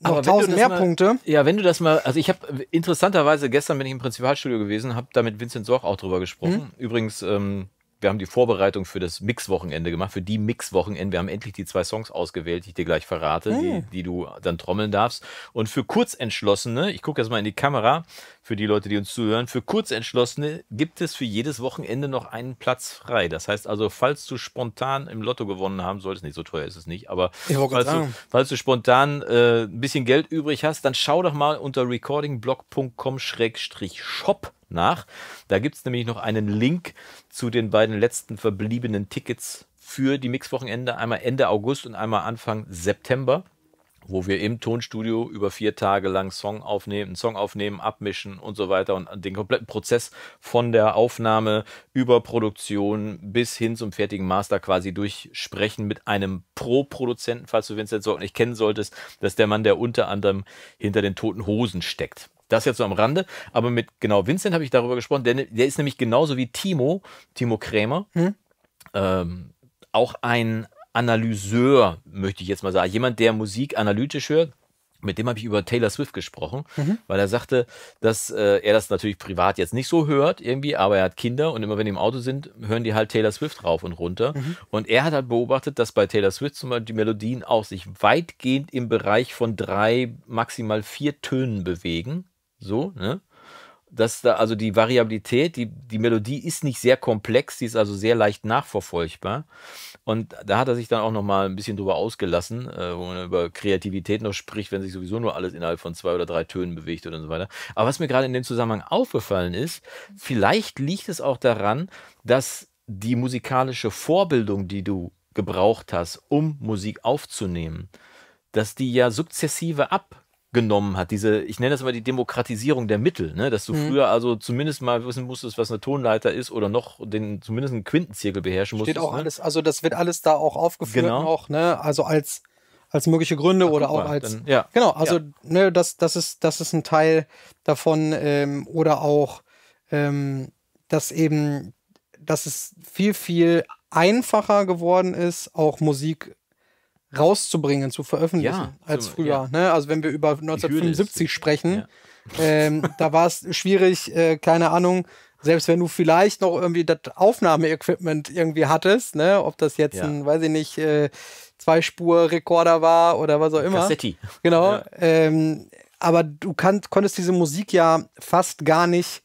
noch tausend mehr mal, Punkte. Ja, wenn du das mal, also ich habe interessanterweise, gestern bin ich im Prinzipalstudio gewesen, habe da mit Vincent Sorg auch drüber gesprochen. Mhm. Übrigens, ähm, wir haben die Vorbereitung für das Mix-Wochenende gemacht, für die Mix-Wochenende. Wir haben endlich die zwei Songs ausgewählt, die ich dir gleich verrate, hey. die, hm. die, du dann trommeln darfst. Und für Kurzentschlossene, ich gucke jetzt mal in die Kamera, für die Leute, die uns zuhören, für Kurzentschlossene gibt es für jedes Wochenende noch einen Platz frei. Das heißt also, falls du spontan im Lotto gewonnen haben solltest, nicht so teuer ist es nicht, aber falls du, falls du, spontan äh, ein bisschen Geld übrig hast, dann schau doch mal unter recordingblog.com-shop nach. Da gibt es nämlich noch einen Link zu den beiden letzten verbliebenen Tickets für die Mixwochenende, einmal Ende August und einmal Anfang September wo wir im Tonstudio über vier Tage lang Song aufnehmen, einen Song aufnehmen, abmischen und so weiter und den kompletten Prozess von der Aufnahme über Produktion bis hin zum fertigen Master quasi durchsprechen mit einem Pro-Produzenten, falls du Vincent Sorg nicht kennen solltest, dass der Mann, der unter anderem hinter den toten Hosen steckt. Das jetzt so am Rande. Aber mit genau Vincent habe ich darüber gesprochen. Der, der, ist nämlich genauso wie Timo, Timo Krämer, hm? ähm, auch ein Analyseur, möchte ich jetzt mal sagen. Jemand, der Musik analytisch hört. Mit dem habe ich über Taylor Swift gesprochen, mhm. weil er sagte, dass äh, er das natürlich privat jetzt nicht so hört irgendwie, aber er hat Kinder und immer wenn die im Auto sind, hören die halt Taylor Swift rauf und runter. Mhm. Und er hat halt beobachtet, dass bei Taylor Swift zum Beispiel die Melodien auch sich weitgehend im Bereich von drei, maximal vier Tönen bewegen. So, ne? Dass da, also die Variabilität, die, die Melodie ist nicht sehr komplex, die ist also sehr leicht nachverfolgbar. Und da hat er sich dann auch nochmal ein bisschen drüber ausgelassen, äh, wo man über Kreativität noch spricht, wenn sich sowieso nur alles innerhalb von zwei oder drei Tönen bewegt oder so weiter. Aber was mir gerade in dem Zusammenhang aufgefallen ist, vielleicht liegt es auch daran, dass die musikalische Vorbildung, die du gebraucht hast, um Musik aufzunehmen, dass die ja sukzessive ab genommen hat. Diese, ich nenne das immer die Demokratisierung der Mittel, ne? dass du mhm. früher also zumindest mal wissen musstest, was eine Tonleiter ist oder noch den zumindest einen Quintenzirkel beherrschen musstest. Steht auch ne? alles, also das wird alles da auch aufgeführt genau. noch, ne? Also als als mögliche Gründe Ach, oder auch mal, als dann, ja. genau, also ja. ne, das das ist das ist ein Teil davon ähm, oder auch ähm, dass eben dass es viel viel einfacher geworden ist, auch Musik rauszubringen, zu veröffentlichen, ja, als so, früher. Ja. Ne? Also wenn wir über 1975 sprechen, ja. ähm, *laughs* da war es schwierig, äh, keine Ahnung, selbst wenn du vielleicht noch irgendwie das Aufnahmeequipment irgendwie hattest, ne? ob das jetzt ein, weiß ich nicht, äh, Zweispur-Rekorder war oder was auch immer. Kassetti. Genau. Ähm, aber du kann, konntest diese Musik ja fast gar nicht,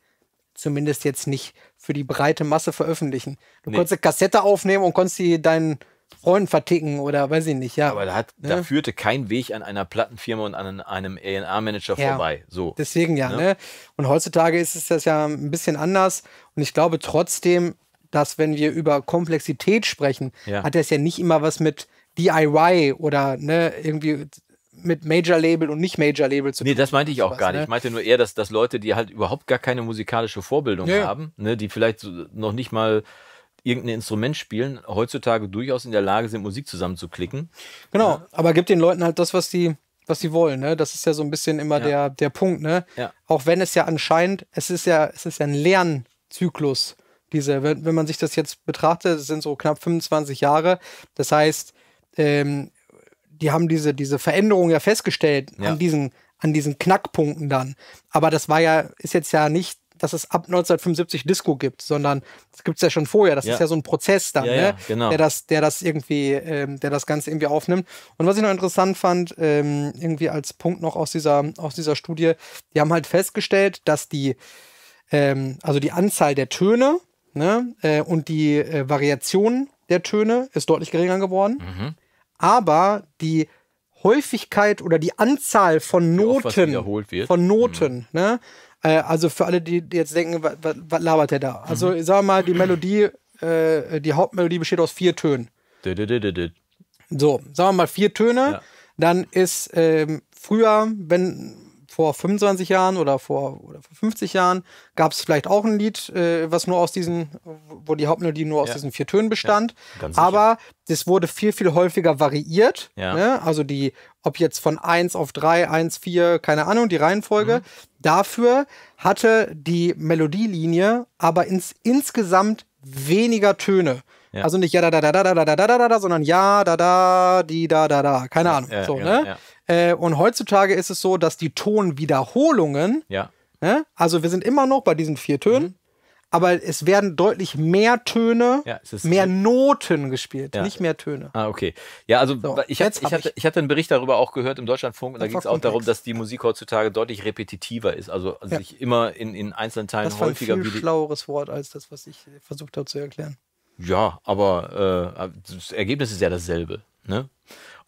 zumindest jetzt nicht für die breite Masse veröffentlichen. Du nee. konntest eine Kassette aufnehmen und konntest sie deinen Freunden verticken oder weiß ich nicht, ja. Aber da, hat, ne? da führte kein Weg an einer Plattenfirma und an einem A&R-Manager ja. vorbei. So. Deswegen ja, ne? ne? Und heutzutage ist es das ja ein bisschen anders. Und ich glaube trotzdem, dass wenn wir über Komplexität sprechen, ja. hat das ja nicht immer was mit DIY oder ne, irgendwie mit Major Label und nicht Major Label zu tun. Nee, das meinte ich auch sowas, gar nicht. Ne? Ich meinte nur eher, dass, dass Leute, die halt überhaupt gar keine musikalische Vorbildung ja. haben, ne, die vielleicht noch nicht mal irgendein Instrument spielen, heutzutage durchaus in der Lage sind, Musik zusammenzuklicken. Genau, ja. aber gibt den Leuten halt das, was die was sie wollen, ne? Das ist ja so ein bisschen immer ja. der, der Punkt, ne? Ja. Auch wenn es ja anscheinend, es ist ja, es ist ja ein Lernzyklus, diese, wenn, wenn man sich das jetzt betrachtet, es sind so knapp 25 Jahre. Das heißt, ähm, die haben diese, diese Veränderung ja festgestellt ja. an diesen, an diesen Knackpunkten dann. Aber das war ja, ist jetzt ja nicht dass es ab 1975 Disco gibt, sondern das gibt es ja schon vorher. Das ja. ist ja so ein Prozess dann, ja, ne? ja, genau. der, das, der das irgendwie, ähm, der das Ganze irgendwie aufnimmt. Und was ich noch interessant fand, ähm, irgendwie als Punkt noch aus dieser, aus dieser Studie, die haben halt festgestellt, dass die, ähm, also die Anzahl der Töne ne, äh, und die äh, Variation der Töne ist deutlich geringer geworden. Mhm. Aber die Häufigkeit oder die Anzahl von Noten, von Noten, mhm. ne, äh, also für alle, die jetzt denken, was labert der da? Also ich mhm. sag mal, die Melodie, äh, die Hauptmelodie besteht aus vier Tönen. So, sagen wir mal vier Töne. Ja. Dann ist ähm, früher, wenn vor 25 Jahren oder vor, oder vor 50 Jahren gab es vielleicht auch ein Lied, äh, was nur aus diesen, wo die Hauptmelodie nur aus ja. diesen vier Tönen bestand. Ja, Aber das wurde viel, viel häufiger variiert. Ja. Ne? Also die ob jetzt von 1 auf 3, 1, 4, keine Ahnung, die Reihenfolge. Mhm. Dafür hatte die Melodielinie aber ins, insgesamt weniger Töne. Ja. Also nicht ja da da da da da da da da da da, sondern ja da da die da da da. Keine ja, Ahnung. Ja, so, ne? Äh, und heutzutage ist es so, dass die Tonwiederholungen, ne? also wir sind immer noch bei diesen vier Tönen, mhm aber es werden deutlich mehr Töne, ja, mehr Noten gespielt, ja. nicht mehr Töne. Ah, okay. Ja, also so, ich, hab, ich, hatte, ich, hatte, einen Bericht darüber auch gehört im Deutschlandfunk und da ging es auch darum, dass die Musik heutzutage deutlich repetitiver ist, also ja. sich immer in, in einzelnen Teilen das häufiger. Das ist ein viel schlaueres Wort als das, was ich versucht habe zu erklären. Ja, aber äh, das Ergebnis ist ja dasselbe. Ne?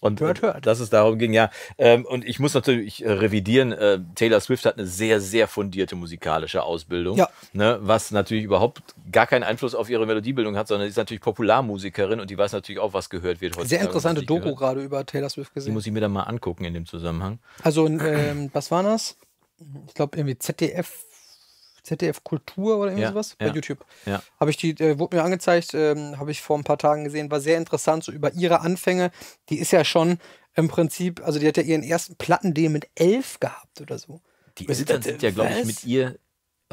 Und hört, hört. dass es darum ging, ja. Ähm, und ich muss natürlich äh, revidieren, äh, Taylor Swift hat eine sehr, sehr fundierte musikalische Ausbildung, ja. ne, was natürlich überhaupt gar keinen Einfluss auf ihre Melodiebildung hat, sondern sie ist natürlich Popularmusikerin und die weiß natürlich auch, was gehört wird heute. Sehr interessante Doku gerade über Taylor Swift gesehen. Die muss ich mir dann mal angucken in dem Zusammenhang. Also, ähm, was war das? Ich glaube, irgendwie ZDF ZDF Kultur oder irgendwie ja, sowas ja, bei YouTube. Ja. Habe ich die, äh, wurde mir angezeigt, ähm, habe ich vor ein paar Tagen gesehen, war sehr interessant, so über ihre Anfänge. Die ist ja schon im Prinzip, also die hat ja ihren ersten platten deal mit elf gehabt oder so. Die Eltern sind ja, glaube ich, mit ihr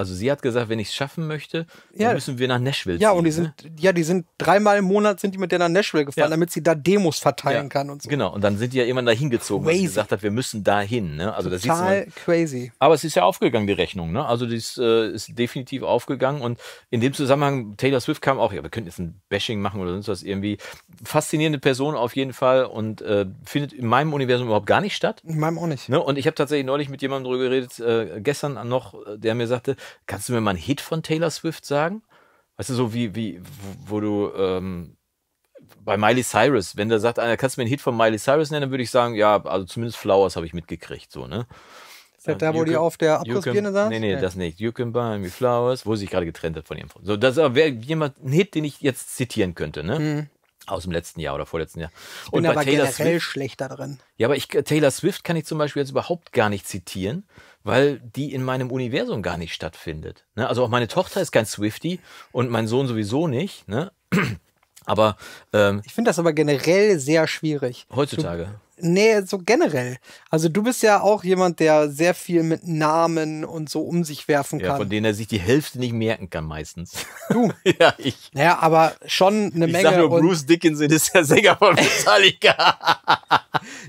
also sie hat gesagt, wenn ich es schaffen möchte, ja. dann müssen wir nach Nashville ziehen. Ja, und die sind, ne? ja, die sind dreimal im Monat sind die mit der nach Nashville gefahren, ja. damit sie da Demos verteilen ja. kann und so. Genau, und dann sind die ja irgendwann da hingezogen, weil sie gesagt hat, wir müssen dahin. Ne? Also das Total crazy. Aber es ist ja aufgegangen, die Rechnung. Ne? Also das äh, ist definitiv aufgegangen. Und in dem Zusammenhang, Taylor Swift kam auch, ja, wir könnten jetzt ein Bashing machen oder sonst was irgendwie. Faszinierende Person auf jeden Fall und äh, findet in meinem Universum überhaupt gar nicht statt. In meinem auch nicht. Ne? Und ich habe tatsächlich neulich mit jemandem darüber geredet, äh, gestern noch, der mir sagte, Kannst du mir mal einen Hit von Taylor Swift sagen? Weißt du, so wie, wie, wo, wo du ähm, bei Miley Cyrus, wenn da sagt einer, kannst du mir einen Hit von Miley Cyrus nennen, dann würde ich sagen, ja, also zumindest Flowers habe ich mitgekriegt, so, ne? Ist das da, wo die auf der Abrissbirne saß? Nee, nee, nee, das nicht. You can buy me flowers, wo sie sich gerade getrennt hat von ihrem Freund. So, das äh, wäre jemand, ein Hit, den ich jetzt zitieren könnte, ne? Mhm. Aus dem letzten Jahr oder vorletzten Jahr. Ich bin und aber Taylor generell Swift, schlechter drin. Ja, aber ich, Taylor Swift kann ich zum Beispiel jetzt überhaupt gar nicht zitieren, weil die in meinem Universum gar nicht stattfindet. Ne? Also auch meine Tochter ist kein Swifty und mein Sohn sowieso nicht. Ne? *clears throat* Aber ähm, ich finde das aber generell sehr schwierig. Heutzutage. Nee, so generell. Also du bist ja auch jemand, der sehr viel mit Namen und so um sich werfen kann. Ja, von denen er sich die Hälfte nicht merken kann meistens. Du? *laughs* ja, ich. Naja, aber schon eine ich Menge. Ich sag nur, Bruce Dickinson ist der Sänger von *laughs* Metallica.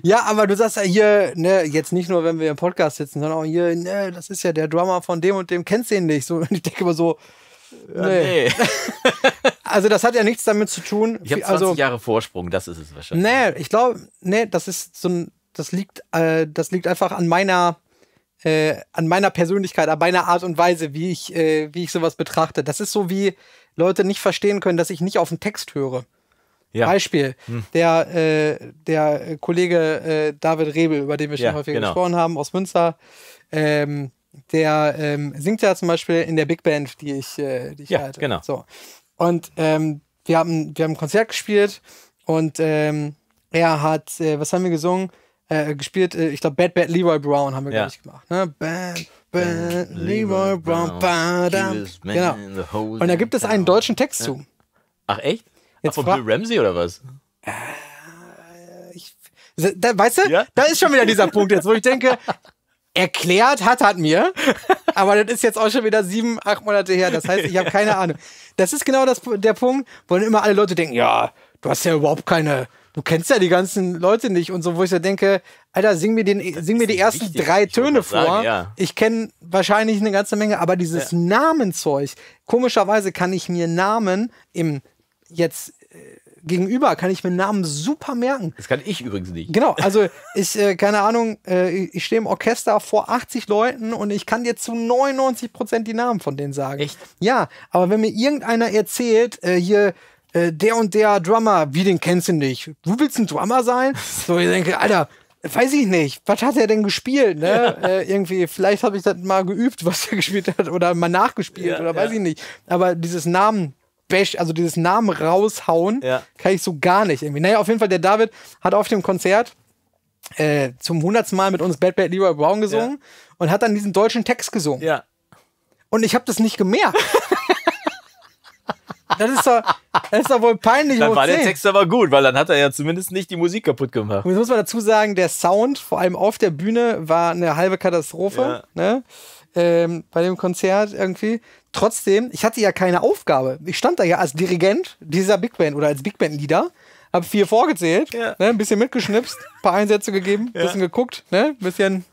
ja, aber du sagst ja hier, ne, jetzt nicht nur, wenn wir im Podcast sitzen, sondern auch hier, ne, das ist ja der Drummer von dem und dem, kennst du ihn nicht. So, *laughs* ich denke immer so, ja, äh, nee. nee. *laughs* also das hat ja nichts damit zu tun. Ich habe 20 also, Jahre Vorsprung, das ist es wahrscheinlich. Nee, ich glaube, nee, das ist so ein, das liegt, äh, das liegt einfach an meiner, äh, an meiner Persönlichkeit, an meiner Art und Weise, wie ich, äh, wie ich sowas betrachte. Das ist so wie Leute nicht verstehen können, dass ich nicht auf den Text höre. Ja. Beispiel, hm. der, äh, der Kollege äh, David Rebel, über den wir schon ja, häufig genau. gesprochen haben, aus Münster, ähm, der ähm, singt ja zum Beispiel in der Big Band, die ich, äh, die ich ja, hatte. Genau. So. Und ähm, wir, haben, wir haben ein Konzert gespielt und ähm, er hat, äh, was haben wir gesungen? Äh, gespielt, äh, ich glaube, Bad Bad Leroy Brown haben wir, ja. glaube ich, gemacht. Ne? Bad, Bad Leroy, Brown. Brown. Genau. Und da gibt es einen deutschen Text ja. zu. Ach, echt? Jetzt Ach, von Bill Ramsey oder was? Äh, ich, da, weißt du, ja? da ist schon wieder dieser Punkt jetzt, wo ich denke, erklärt hat, hat mir. *laughs* Aber das ist jetzt auch schon wieder sieben, acht Monate her. Das heißt, ich habe keine Ahnung. Das ist genau das, der Punkt, wo dann immer alle Leute denken, ja, du hast ja überhaupt keine, du kennst ja die ganzen Leute nicht und so, wo ich so denke, Alter, sing mir, den, sing mir die ersten wichtig, drei Töne vor. Sagen, ja. Ich kenne wahrscheinlich eine ganze Menge, aber dieses ja. Namenzeug, komischerweise kann ich mir Namen im jetzt gegenüber kann ich mir Namen super merken. Das kann ich übrigens nicht. Genau, also *laughs* ich, äh, keine Ahnung, äh, ich stehe im Orchester vor 80 Leuten und ich kann dir zu 99 Prozent die Namen von denen sagen. Echt? Ja, aber wenn mir irgendeiner erzählt, äh, hier, äh, der und der Drummer, wie den kennst du nicht? Du willst ein Drummer sein? *laughs* So, ich denke, Alter, weiß ich nicht, was hat er denn gespielt? Ne? Ja. Äh, irgendwie, vielleicht habe ich das mal geübt, was er *laughs* gespielt hat, oder mal nachgespielt, ja, oder weiß ja. ich nicht. Aber dieses Namen Bash, also dieses Namen raushauen, ja. kann ich so gar nicht irgendwie. Naja, auf jeden Fall, der David hat auf dem Konzert äh, zum hundertsten Mal mit uns Bad Bad Leroy Brown gesungen ja. und hat dann diesen deutschen Text gesungen. Ja. Und ich habe das nicht gemerkt. *laughs* das ist doch, das ist doch wohl peinlich. Dann war 10. der Text aber gut, weil dann hat er ja zumindest nicht die Musik kaputt gemacht. Und jetzt muss man dazu sagen, der Sound, vor allem auf der Bühne, war eine halbe Katastrophe. Ja. Ne? ähm, bei dem Konzert irgendwie. Trotzdem, ich hatte ja keine Aufgabe. Ich stand da ja als Dirigent dieser Big Band oder als Big Band-Leader habe vier vorgezählt, ja. ne, ein bisschen mitgeschnipst, ein paar Einsätze gegeben, ein ja. bisschen geguckt, ne, bisschen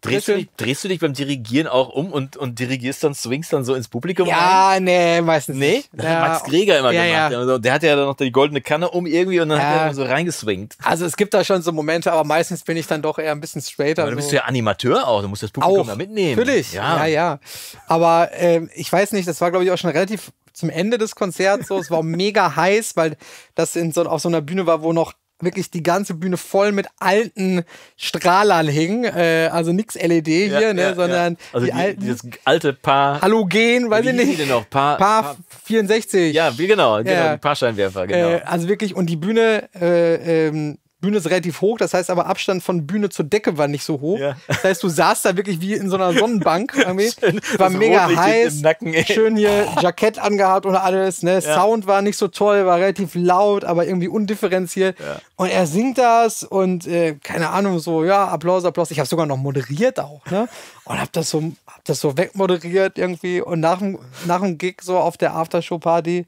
Drehst du, dich, drehst du dich beim Dirigieren auch um und, und dirigierst dann, swingst dann so ins Publikum? Ja, rein? nee, meistens nee? nicht. Ja. Max Greger immer ja, gemacht. Ja. Der hat ja dann noch die goldene Kanne um irgendwie und dann hat er immer so reingeswingt. Also es gibt da schon so Momente, aber meistens bin ich dann doch eher ein bisschen straighter. Aber du bist ja Animateur auch, du musst das Publikum auch, da mitnehmen. Natürlich, ja, ja. Aber ähm, ich weiß nicht, das war glaube ich auch schon relativ zum Ende des Konzerts so. Es war mega *laughs* heiß, weil das in so, auf so einer Bühne war, wo noch wirklich die ganze Bühne voll mit alten Strahlern hing. Äh, also nichts LED hier, ne, ja, sondern ja. Also die, die alten, dieses alte Paar. Halogen, weiß ich nicht. Denn noch? Paar, Paar, Paar 64. Ja, wie genau, genau, die Paar Scheinwerfer, äh, genau. Äh, also wirklich, und die Bühne äh, ähm, Bühne ist relativ hoch, das heißt aber Abstand von Bühne zur Decke war nicht so hoch. Ja. Das heißt, du saßt da wirklich wie in so einer Sonnenbank. *laughs* Irgendwie. Schön, war mega heiß, Nacken, schön hier Jackett angehabt und alles. Ne? Ja. Sound war nicht so toll, war relativ laut, aber irgendwie undifferenziert. Ja. Und er singt das und äh, keine Ahnung, so, ja, Applaus, Applaus. Ich habe sogar noch moderiert auch. Ne? Und habe das, so, hab das so wegmoderiert irgendwie. Und nach, nach dem Gig so auf der Aftershow-Party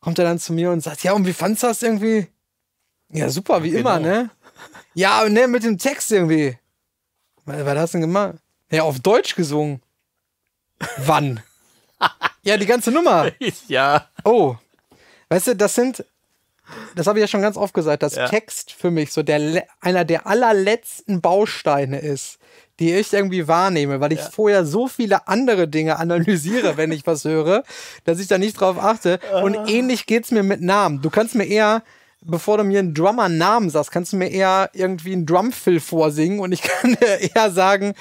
kommt er dann zu mir und sagt, ja, und wie fandst du das irgendwie? Ja, super, wie genau. immer, ne? Ja, ne, mit dem Text irgendwie. Was, was hast du denn gemacht? Ja, auf Deutsch gesungen. Wann? *laughs* ja, die ganze Nummer. *laughs* ja. Oh. Weißt du, das sind, das habe ich ja schon ganz oft gesagt, dass ja. Text für mich so der, einer der allerletzten Bausteine ist, die ich irgendwie wahrnehme, weil ich ja. vorher so viele andere Dinge analysiere, wenn ich was höre, dass ich da nicht drauf achte. Und ah. ähnlich geht es mir mit Namen. Du kannst mir eher bevor du mir einen Drummer-Namen sagst, kannst du mir eher irgendwie einen Drum-Fill vorsingen und ich *laughs* kann dir eher sagen,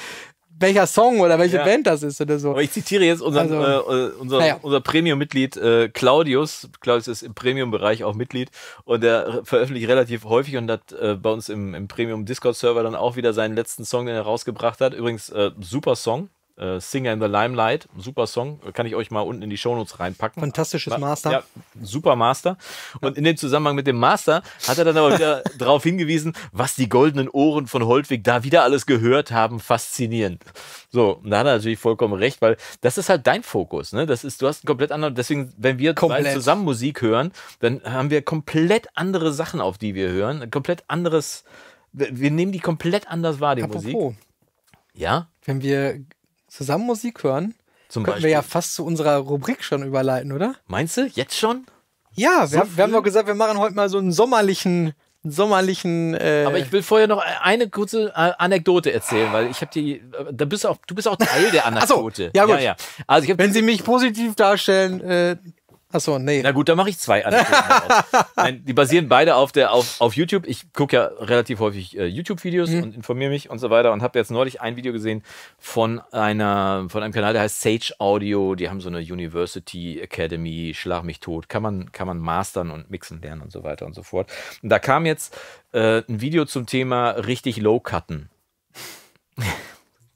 welcher Song oder welche ja. Band das ist oder so. Aber ich zitiere jetzt unseren, also, äh, äh unser, naja. unser Premium-Mitglied äh, Claudius. Claudius ist im Premium-Bereich auch Mitglied und er veröffentlicht relativ häufig und hat äh, bei uns im, im Premium-Discord-Server dann auch wieder seinen letzten Song, den er rausgebracht hat. Übrigens, äh, super Song, äh, Singer in the Limelight, super Song, kann ich euch mal unten in die Shownotes reinpacken. Fantastisches Master. Ja, super Master. Und in dem Zusammenhang mit dem Master hat er dann aber wieder *laughs* darauf hingewiesen, was die goldenen Ohren von Holtwig da wieder alles gehört haben, faszinierend. So, da hat er natürlich vollkommen recht, weil das ist halt dein Fokus, ne? Das ist, du hast einen komplett anderen, deswegen, wenn wir zusammen Musik hören, dann haben wir komplett andere Sachen, auf die wir hören, komplett anderes, wir nehmen die komplett anders wahr, die Apropos, Musik. Ja? Wenn wir zusammen Musik hören, Zum können Beispiel. wir ja fast zu unserer Rubrik schon überleiten, oder? Meinst du? Jetzt schon? Ja, so wir, haben, wir haben doch gesagt, wir machen heute mal so einen sommerlichen sommerlichen. Äh Aber ich will vorher noch e-, eine kurze äh, Anekdote erzählen, weil ich habe die. Äh, da bist du auch, du bist auch Teil der Anekdote. so, ja, gut. Ja, ja. Also ich hab Wenn Sie mich positiv darstellen, äh, Achso, nee. Na gut, dann mache ich zwei *laughs* Nein, die basieren beide auf, der, auf, auf YouTube. Ich gucke ja relativ häufig äh, YouTube-Videos mhm. und informiere mich und so weiter und habe jetzt neulich ein Video gesehen von, einer, von einem Kanal, der heißt Sage Audio. Die haben so eine University Academy, Schlag mich tot. Kann man, kann man mastern und mixen lernen und so weiter und so fort. Und da kam jetzt äh, ein Video zum Thema richtig Low-Cutten. *laughs*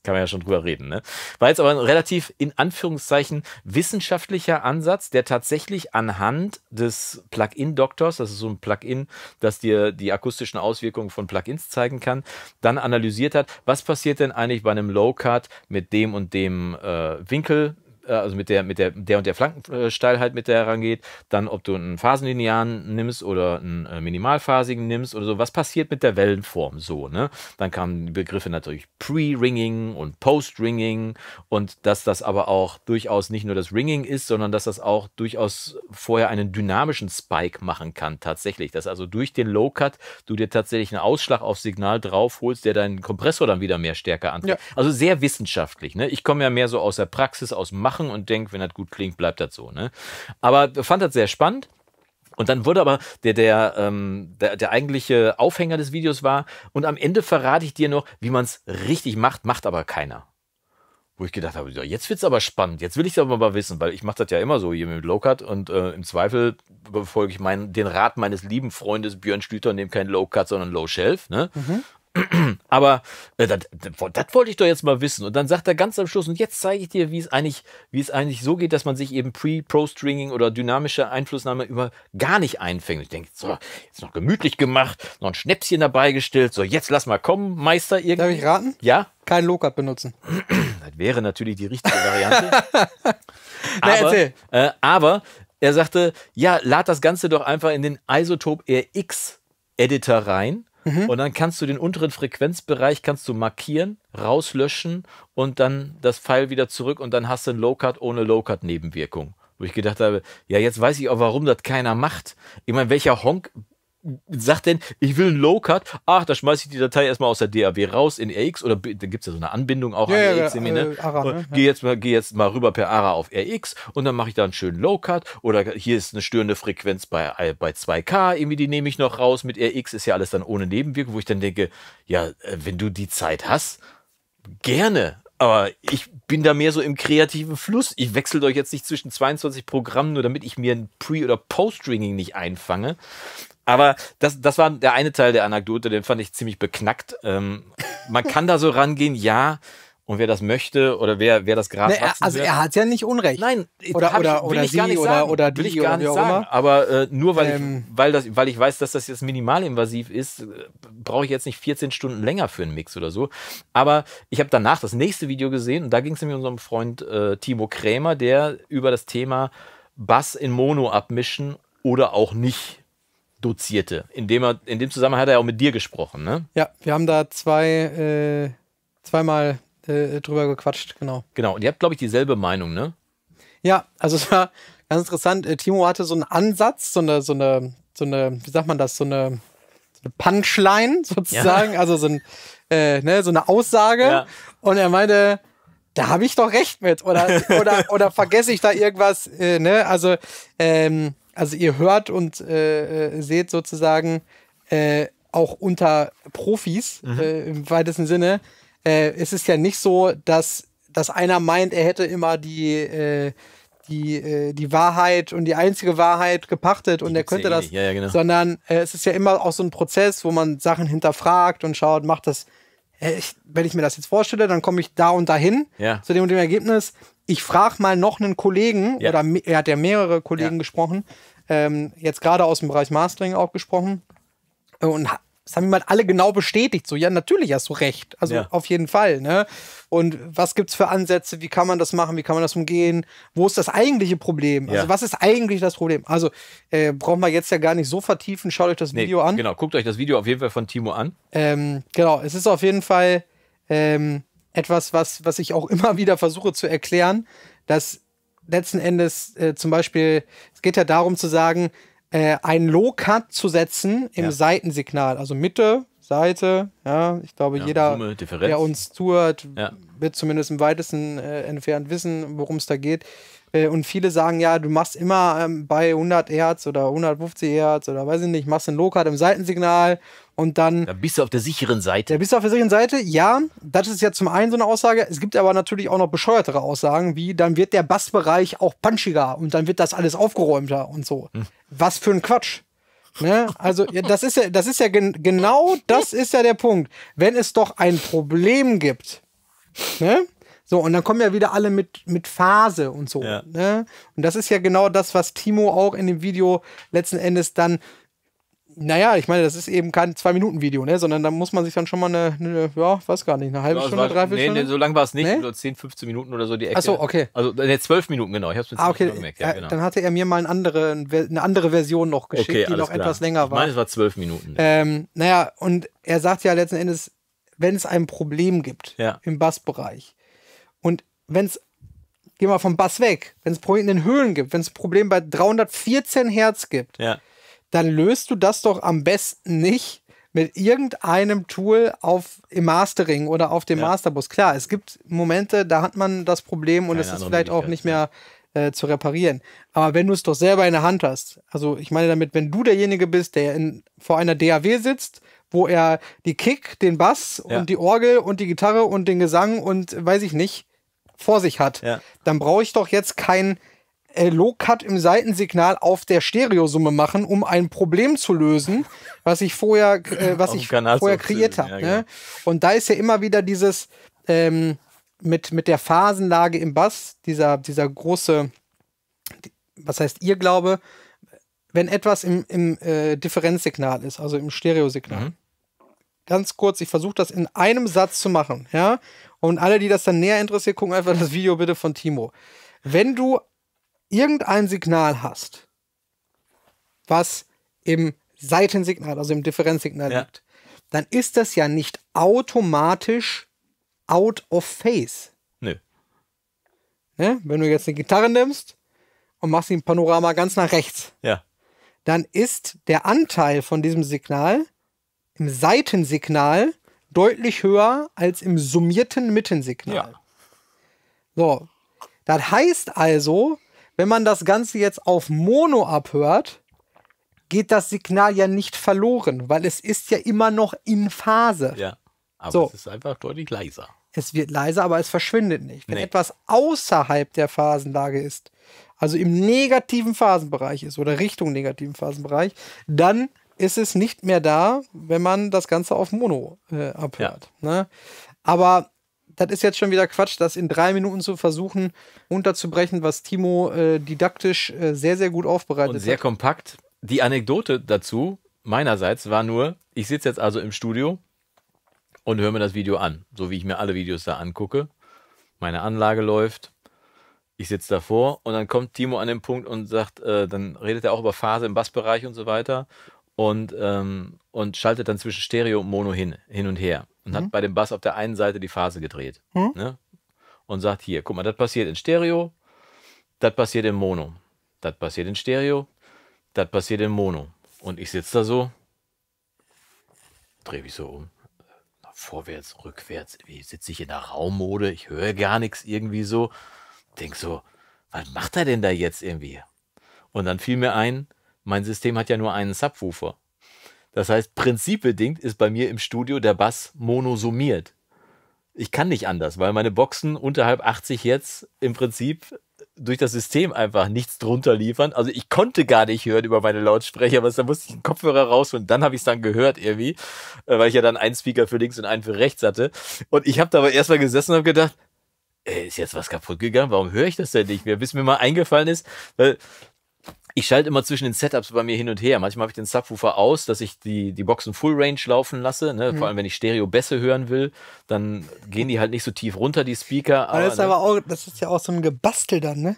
kann man ja schon drüber reden. Ne? War jetzt aber ein relativ in Anführungszeichen wissenschaftlicher Ansatz, der tatsächlich anhand des Plugin-Doktors, das ist so ein Plugin, das dir die akustischen Auswirkungen von Plugins zeigen kann, dann analysiert hat, was passiert denn eigentlich bei einem Low-Cut mit dem und dem äh, Winkel, äh, also mit der, mit der, der und der Flankensteilheit, äh, mit der herangeht, dann ob du einen phasenlinearen nimmst oder einen äh, minimalphasigen nimmst oder so, was passiert mit der Wellenform so, ne? Dann kamen die Begriffe natürlich Pre-Ringing und Post-Ringing und dass das aber auch durchaus nicht nur das Ringing ist, sondern dass das auch durchaus vorher einen dynamischen Spike machen kann, tatsächlich. Dass also durch den Low-Cut du dir tatsächlich einen Ausschlag aufs Signal drauf holst, der deinen Kompressor dann wieder mehr Stärke antreibt. Ja. Also sehr wissenschaftlich, ne? Ich komme ja mehr so aus der Praxis, aus Machen machen und denke, wenn das gut klingt, bleibt das so. Ne? Aber fand das sehr spannend. Und dann wurde aber der, der, ähm, der, der eigentliche Aufhänger des Videos war, und am Ende verrate ich dir noch, wie man es richtig macht, macht aber keiner. Wo ich gedacht habe, jetzt wird es aber spannend, jetzt will ich es aber mal wissen, weil ich mache das ja immer so hier mit Low-Cut und äh, im Zweifel befolge ich meinen, den Rat meines lieben Freundes Björn Stüter und nehme keinen Low-Cut, sondern Low-Shelf. Ne? Mhm. *clears throat* Aber äh, das wollte ich doch jetzt mal wissen. Und dann sagt er ganz am Schluss, und jetzt zeige ich dir, wie es eigentlich, wie es eigentlich so geht, dass man sich eben Pre-Pro-Stringing oder dynamische Einflussnahme über gar nicht einfängt. Ich denke, so, jetzt noch gemütlich gemacht, noch ein Schnäpschen dabei gestellt, so, jetzt lass mal kommen, Meister irgendwie. Darf ich raten? Ja. Kein Lokat benutzen. *clears throat* das wäre natürlich die richtige Variante. *laughs* aber, erzähl. äh, aber er sagte, ja, lad das Ganze doch einfach in den Isotope RX Editor rein Mhm. Und dann kannst du den unteren Frequenzbereich kannst du markieren, rauslöschen und dann das Pfeil wieder zurück und dann hast du ein Low-Cut ohne Low-Cut-Nebenwirkung. Wo ich gedacht habe, ja, jetzt weiß ich auch, warum das keiner macht. Ich meine, welcher Honk sagt denn, ich will einen Low-Cut, ach, da schmeiße ich die Datei erstmal aus der DAW raus in RX oder da gibt es ja so eine Anbindung auch ja, an RX. Ja, ne? Äh, ne? Geh, jetzt mal, geh jetzt mal rüber per ARA auf RX und dann mache ich da einen schönen Low-Cut oder hier ist eine störende Frequenz bei, äh, bei 2K, irgendwie die nehme ich noch raus mit RX, ist ja alles dann ohne Nebenwirkung, wo ich dann denke, ja, äh, wenn du die Zeit hast, gerne. Aber ich bin da mehr so im kreativen Fluss. Ich wechsle euch jetzt nicht zwischen 22 Programmen, nur damit ich mir ein Pre- oder post ringing nicht einfange. Aber das, das war der eine Teil der Anekdote, den fand ich ziemlich beknackt. Ähm, man kann da so rangehen, ja, und wer das möchte oder wer, wer das gerade. Nee, also wird, er hat ja nicht Unrecht. Nein, oder, oder, ich, oder sie oder, oder die will ich gar nicht sagen. Immer. Aber äh, nur weil, ähm. ich, weil, das, weil ich weiß, dass das jetzt minimalinvasiv ist, äh, brauche ich jetzt nicht 14 Stunden länger für einen Mix oder so. Aber ich habe danach das nächste Video gesehen und da ging es nämlich unserem Freund äh, Timo Krämer, der über das Thema Bass in Mono abmischen oder auch nicht dozierte. In dem, er, in dem Zusammenhang hat er auch mit dir gesprochen, ne? Ja, wir haben da zwei, äh, zweimal äh, drüber gequatscht, genau. Genau, und ihr habt, glaube ich, dieselbe Meinung, ne? Ja, also es war ganz interessant. Äh, Timo hatte so einen Ansatz, so eine, so eine, so eine, wie sagt man das, so eine, so eine Punchline *laughs* sozusagen, ja. also so, ein, äh, ne, so eine Aussage. Ja. Und er meinte, da habe ich doch recht mit oder, *laughs* oder, oder vergesse ich da irgendwas, äh, ne? Also, ähm, also ihr hört und äh, äh seht sozusagen auch unter Profis mhm. im weitesten Sinne, äh, es ist ja nicht so, dass, dass einer meint, er hätte immer die, äh, die, äh, die Wahrheit und die einzige Wahrheit gepachtet die und er könnte das, ja, ja, genau. sondern äh, es ist ja immer auch so ein Prozess, wo man Sachen hinterfragt und schaut, macht das, äh, ich, wenn ich mir das jetzt vorstelle, dann komme ich da und dahin ja. zu dem und dem Ergebnis. Ich frage mal noch einen Kollegen oder er hat ja mehrere Kollegen gesprochen, ähm, jetzt gerade aus dem Bereich Mastering auch gesprochen äh, und das haben ihm halt alle genau bestätigt. So, ja, natürlich hast du recht. Also ja. auf jeden Fall, ne? Und was gibt es für Ansätze? Wie kann man das machen? Wie kann man das umgehen? Wo ist das eigentliche Problem? Also ja. Also, was ist eigentlich das Problem? Also, äh, brauchen wir jetzt ja gar nicht so vertiefen. Schaut euch das nee, Video an. Genau, guckt euch das Video auf jeden Fall von Timo an. Ähm, genau, es ist auf jeden Fall ähm, etwas, was, was ich auch *laughs* immer wieder versuche zu erklären, dass letzten Endes äh, zum Beispiel, es geht ja darum zu sagen, äh, einen Low-Cut zu setzen im ja. Seitensignal, also Mitte, Seite. Ja, ich glaube, ja, jeder, Summe, der uns zuhört, ja. wird zumindest im weitesten äh, entfernt wissen, worum es da geht. Äh, und viele sagen, ja, du machst immer ähm, bei 100 Hertz oder 150 Hertz oder weiß ich nicht, machst einen Lokat im Seitensignal und dann. Da bist du auf der sicheren Seite. Da bist du auf der sicheren Seite, ja. Das ist ja zum einen so eine Aussage. Es gibt aber natürlich auch noch bescheuertere Aussagen, wie dann wird der Bassbereich auch punchiger und dann wird das alles aufgeräumter und so. Hm. Was für ein Quatsch. Ne? Also, das ist ja, das ist ja gen genau das ist ja der Punkt. Wenn es doch ein Problem gibt, ne? So, und dann kommen ja wieder alle mit, mit Phase und so. Ja. Ne? Und das ist ja genau das, was Timo auch in dem Video letzten Endes dann, naja, ich meine, das ist eben kein Zwei-Minuten-Video, ne? sondern da muss man sich dann schon mal eine, eine ja, weiß gar nicht, eine halbe ja, Stunde, dreiviertel nee, Stunde. Nee, so lange war es nicht, nee? so 10, 15 Minuten oder so die Ecke. Achso, okay. Also, äh, nee, 12 Minuten, genau. Ich hab's mit 12 ah, okay. Minuten gemerkt. Ja, äh, genau. Dann hatte er mir mal eine andere, eine andere Version noch geschickt, okay, die noch klar. etwas länger war. Ich meine, es war 12 Minuten. Ähm, naja, und er sagt ja letzten Endes, wenn es ein Problem gibt ja. im Bassbereich, und wenn es, gehen wir vom Bass weg, wenn es Probleme in den Höhlen gibt, wenn es Probleme bei 314 Hertz gibt, ja. dann löst du das doch am besten nicht mit irgendeinem Tool auf im Mastering oder auf dem ja. Masterbus. Klar, es gibt Momente, da hat man das Problem und es ist vielleicht auch nicht mehr äh, zu reparieren. Aber wenn du es doch selber in der Hand hast, also ich meine damit, wenn du derjenige bist, der in, vor einer DAW sitzt wo er die Kick, den Bass ja. und die Orgel und die Gitarre und den Gesang und weiß ich nicht vor sich hat, ja. dann brauche ich doch jetzt kein äh, Low-Cut im Seitensignal auf der Stereosumme machen, um ein Problem zu lösen, was ich vorher, äh, *laughs* was ich vorher kreiert habe. Ja, genau. ne? Und da ist ja immer wieder dieses ähm, mit, mit der Phasenlage im Bass, dieser, dieser große, was heißt ihr Glaube, wenn etwas im, im äh, Differenzsignal ist, also im Stereosignal. Mhm. Ganz kurz, ich versuche das in einem Satz zu machen, ja. Und alle, die das dann näher interessiert, gucken einfach das Video bitte von Timo. Wenn du irgendein Signal hast, was im Seitensignal, also im Differenzsignal ja. liegt, dann ist das ja nicht automatisch out of phase. Nö. Ne? Wenn du jetzt eine Gitarre nimmst und machst ein Panorama ganz nach rechts. Ja dann ist der Anteil von diesem Signal im Seitensignal deutlich höher als im summierten Mittensignal. Ja. So, das heißt also, wenn man das Ganze jetzt auf Mono abhört, geht das Signal ja nicht verloren, weil es ist ja immer noch in Phase. Ja, aber so. es ist einfach deutlich leiser. Es wird leiser, aber es verschwindet nicht. Wenn nee. etwas außerhalb der Phasenlage ist, also im negativen Phasenbereich ist oder Richtung negativen Phasenbereich, dann ist es nicht mehr da, wenn man das Ganze auf Mono äh, abhört. Ja. Ne? Aber das ist jetzt schon wieder Quatsch, das in drei Minuten zu versuchen unterzubrechen, was Timo äh, didaktisch äh, sehr, sehr gut aufbereitet Und sehr hat. kompakt. Die Anekdote dazu meinerseits war nur, ich sitze jetzt also im Studio und höre mir das Video an, so wie ich mir alle Videos da angucke. Meine Anlage läuft, ich sitze davor und dann kommt Timo an den Punkt und sagt, äh, dann redet er auch über Phase im Bassbereich und so weiter und, ähm, und schaltet dann zwischen Stereo und Mono hin, hin und her und mhm. hat bei dem Bass auf der einen Seite die Phase gedreht mhm. ne? und sagt, hier, guck mal, das passiert in Stereo, das passiert in Mono, das passiert in Stereo, das passiert in Mono und ich sitze da so, drehe mich so um. Vorwärts, rückwärts, wie sitze ich in der Raummode? Ich höre gar nichts irgendwie so. Denk so, was macht er denn da jetzt irgendwie? Und dann fiel mir ein, mein System hat ja nur einen Subwoofer. Das heißt, prinzipbedingt ist bei mir im Studio der Bass monosummiert. Ich kann nicht anders, weil meine Boxen unterhalb 80 Hertz im Prinzip durch das System einfach nichts drunter liefern. Also ich konnte gar nicht hören über meine Lautsprecher, was da musste ich einen Kopfhörer raus und dann habe ich es dann gehört irgendwie, äh, weil ich ja dann einen Speaker für links und einen für rechts hatte. Und ich habe da aber erstmal gesessen und habe gedacht, äh, ist jetzt was kaputt gegangen? Warum höre ich das denn nicht mehr? Bis mir mal eingefallen ist, weil ich schalte immer zwischen den Setups bei mir hin und her. Manchmal habe ich den Subwoofer aus, dass ich die, die Boxen Full Range laufen lasse. Ne? Mhm. Vor allem, wenn ich Stereo-Bässe hören will, dann gehen die halt nicht so tief runter, die Speaker. Aber, das, ist ne? auch, das ist ja auch so ein Gebastel dann, ne?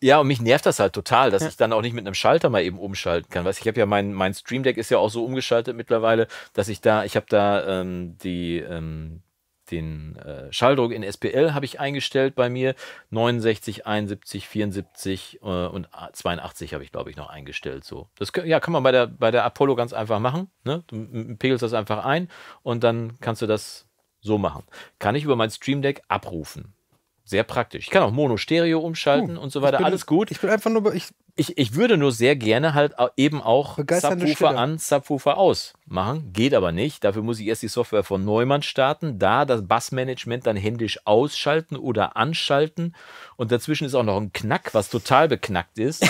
Ja, und mich nervt das halt total, dass ja. ich dann auch nicht mit einem Schalter mal eben umschalten kann. Weißt, ich habe ja mein, mein Stream Deck ist ja auch so umgeschaltet mittlerweile, dass ich da, ich habe da ähm, die, ähm, den äh, Schalldruck in SPL habe ich eingestellt bei mir. 69, 71, 74 äh, und 82 habe ich, glaube ich, noch eingestellt. So. Das ja, kann man bei der, bei der Apollo ganz einfach machen. Ne? Du pegelst das einfach ein und dann kannst du das so machen. Kann ich über mein Stream Deck abrufen. Sehr praktisch. Ich kann auch Mono-Stereo umschalten oh, und so weiter. Bin, Alles gut. Ich bin einfach nur, ich ich, ich würde nur sehr gerne halt eben auch Subwoofer an, Subwoofer aus machen. Geht aber nicht. Dafür muss ich erst die Software von Neumann starten, da das Bassmanagement dann händisch ausschalten oder anschalten. Und dazwischen ist auch noch ein Knack, was total beknackt ist.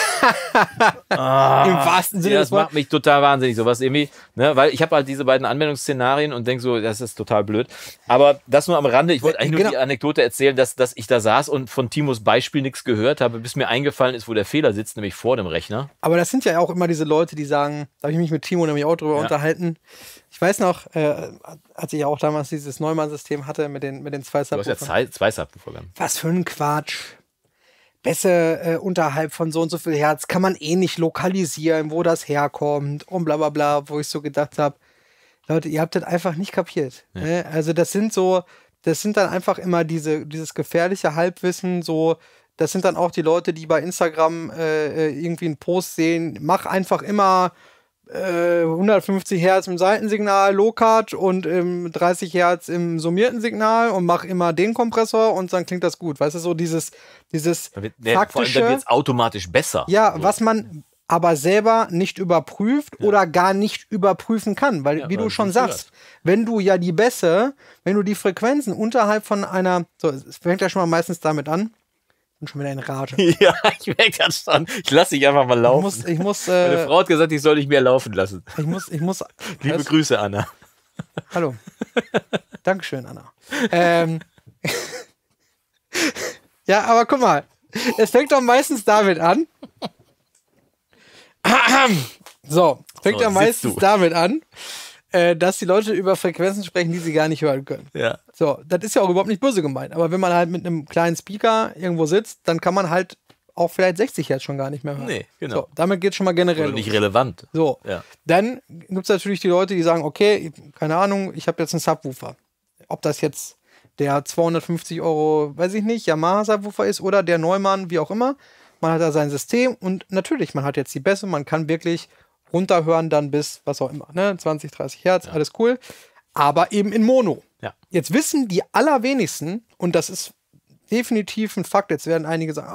*laughs* ah, Im wahrsten Sinne. Ja, das macht mich total wahnsinnig, sowas irgendwie. Ne? Weil ich habe halt diese beiden Anwendungsszenarien und denke so, das ist total blöd. Aber das nur am Rande. Ich wollte äh, eigentlich genau. nur die Anekdote erzählen, dass, dass ich da saß und von Timos Beispiel nichts gehört habe, bis mir eingefallen ist, wo der Fehler sitzt, nämlich nicht vor dem Rechner. Aber das sind ja auch immer diese Leute, die sagen, da habe ich mich mit Timo nämlich auch drüber ja. unterhalten. Ich weiß noch, äh, als ich auch damals dieses Neumann-System hatte mit den, mit den zwei Subwoofern. Du hast ja zwei Subwoofer. Was für ein Quatsch. Bässe äh, unterhalb von so und so viel Herz kann man eh nicht lokalisieren, wo das herkommt und bla bla bla, wo ich so gedacht habe, Leute, ihr habt das einfach nicht kapiert. Ja. Ne? Also das sind so, das sind dann einfach immer diese, dieses gefährliche Halbwissen, so das sind dann auch die Leute, die bei Instagram äh, äh irgendwie einen Post sehen. Mach einfach immer äh, 150 Hertz im Seitensignal Low-Cut und ähm, 30 Hertz im summierten Signal und mach immer den Kompressor und dann klingt das gut. Weißt du, so dieses, dieses dann wird, ne, Vor allem dann wird automatisch besser. Ja, so. was man aber selber nicht überprüft ja. oder gar nicht überprüfen kann. Weil, ja, wie du schon sagst, wenn du ja die Bässe, wenn du die Frequenzen unterhalb von einer, so, es fängt ja schon mal meistens damit an, bin schon wieder in Rage. *laughs* ja, ich merke das schon. Ich lasse dich einfach mal laufen. Ich muss, ich muss, äh, Meine Frau hat gesagt, ich soll dich mehr laufen lassen. Ich muss, ich muss. Liebe heißt, also- Grüße, Anna. Hallo. Dankeschön, Anna. Ähm, *laughs* ja, aber guck mal. Es fängt doch meistens damit an. *clears throat* so, fängt so, meistens damit an, äh, dass die Leute über Frequenzen sprechen, die sie gar nicht hören können. Ja. So, das ist ja auch überhaupt nicht böse gemeint. Aber wenn man halt mit einem kleinen Speaker irgendwo sitzt, dann kann man halt auch vielleicht 60 Hertz schon gar nicht mehr hören. Nee, genau. So, damit geht es schon mal generell. Oder nicht los. relevant. So. Ja. Dann gibt es natürlich die Leute, die sagen, okay, keine Ahnung, ich habe jetzt einen Subwoofer. Ob das jetzt der 250 Euro, weiß ich nicht, Yamaha-Subwoofer ist oder der Neumann, wie auch immer. Man hat da sein System und natürlich, man hat jetzt die Bässe, man kann wirklich runterhören dann bis, was auch immer, ne? 20, 30 Hertz, ja. alles cool. Aber eben in Mono. Ja. Jetzt wissen die allerwenigsten, und das ist definitiv ein Fakt, jetzt werden einige sagen,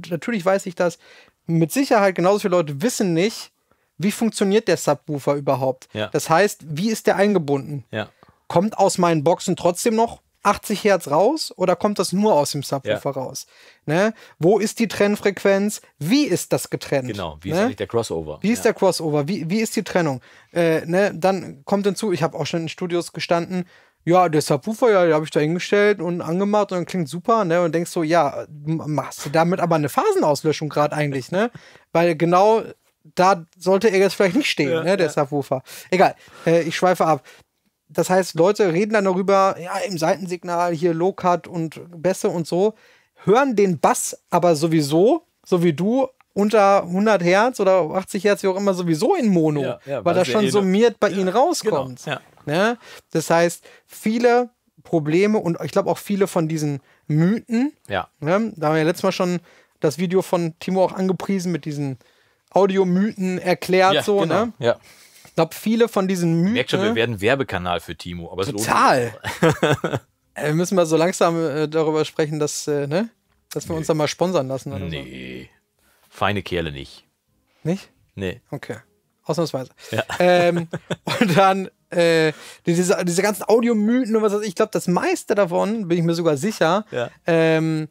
oh, natürlich weiß ich das. Mit Sicherheit genauso viele Leute wissen nicht, wie funktioniert der Subwoofer überhaupt. Ja. Das heißt, wie ist der eingebunden? Ja. Kommt aus meinen Boxen trotzdem noch 80 Hertz raus oder kommt das nur aus dem Subwoofer ja. raus? Ne? Wo ist die Trennfrequenz? Wie ist das getrennt? Genau, wie ne? ist der Crossover? Wie ja. ist der Crossover? Wie, wie ist die Trennung? Äh, ne? Dann kommt hinzu, ich habe auch schon in Studios gestanden, ja, der Subwoofer, ja, den habe ich da hingestellt und angemacht und dann klingt super, ne? Und denkst so, ja, machst du damit aber eine Phasenauslöschung gerade eigentlich, ne? Weil genau da sollte er jetzt vielleicht nicht stehen, ja, ne? Der ja. Subwoofer. Egal, äh, ich schweife ab das heißt, Leute reden dann darüber, ja, im Seitensignal hier Low-Cut und Bässe und so, hören den Bass aber sowieso, so wie du, unter 100 Hertz oder 80 Hertz, wie auch immer, sowieso in Mono, ja, ja, weil das schon eh ne- summiert bei ja, ihnen genau, rauskommt. Genau, ne? Das heißt, viele Probleme und ich glaube auch viele von diesen Mythen, ne? da haben wir ja letztes Mal schon das Video von Timo auch angepriesen mit diesen Audiomythen erklärt, so, ne? genau, ne? Ich glaube, viele von diesen Mythen. Merkt schon, wir werden Werbekanal für Timo, aber Total. es *laughs* Total. Äh, wir müssen mal so langsam äh, darüber sprechen, dass, äh, ne? dass wir nee. uns da mal sponsern lassen. Oder nee. So. Feine Kerle nicht. Nicht? Nee. Okay. Ausnahmsweise. Ja. *laughs* Ähm, und dann äh, diese, diese ganzen Audiomythen und was weiß ich. Ich glaube, das meiste davon, bin ich mir sogar sicher, ja. ähm,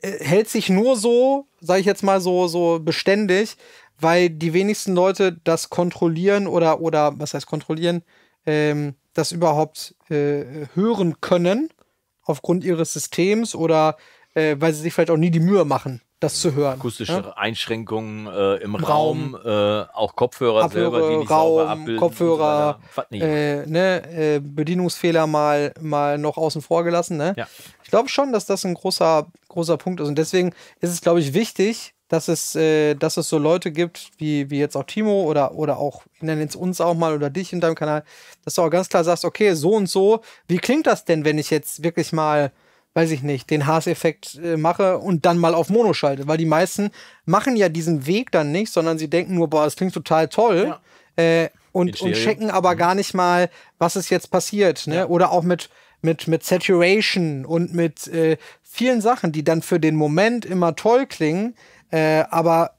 hält sich nur so, sage ich jetzt mal so, so beständig, weil die wenigsten Leute das kontrollieren oder, oder was heißt kontrollieren, ähm, das überhaupt äh, hören können aufgrund ihres Systems oder äh, weil sie sich vielleicht auch nie die Mühe machen, das zu hören. Akustische ja? Ne? Einschränkungen äh, im Raum, Raum äh, auch Kopfhörer Abhöre, selber, die nicht Raum, sauber abbilden. Kopfhörer, so äh, ne, äh, Bedienungsfehler mal, mal noch außen vor gelassen. Ne? Ja. Ich glaube schon, dass das ein großer, großer Punkt ist. Und deswegen ist es, glaube ich, wichtig, dass es, äh, dass es so Leute gibt, wie, wie jetzt auch Timo oder, oder auch, ich nenne jetzt uns auch mal oder dich in deinem Kanal, dass du auch ganz klar sagst, okay, so und so, wie klingt das denn, wenn ich jetzt wirklich mal, weiß ich nicht, den Haaseffekt äh, mache und dann mal auf Mono schalte? Weil die meisten machen ja diesen Weg dann nicht, sondern sie denken nur, boah, das klingt total toll. Ja. Äh, und, und checken aber mhm. gar nicht mal, was ist jetzt passiert. Ne? Ja. Oder auch mit, mit, mit Saturation und mit äh, vielen Sachen, die dann für den Moment immer toll klingen, äh, aber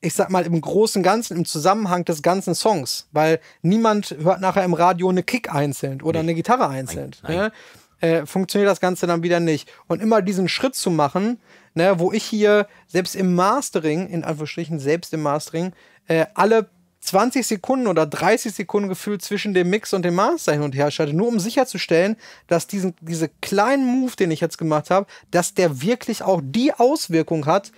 ich sag mal, im großen Ganzen, im Zusammenhang des ganzen Songs, weil niemand hört nachher im Radio eine Kick einzeln oder nee. eine Gitarre einzeln. Nein, nein. Ne? Äh, funktioniert das Ganze dann wieder nicht. Und immer diesen Schritt zu machen, ne, wo ich hier selbst im Mastering, in Anführungsstrichen, selbst im Mastering, äh, alle 20 Sekunden oder 30 Sekunden gefühlt zwischen dem Mix und dem Master hin und her schalte, nur um sicherzustellen, dass diesen, diese kleinen Move, den ich jetzt gemacht habe, dass der wirklich auch die Auswirkung hat,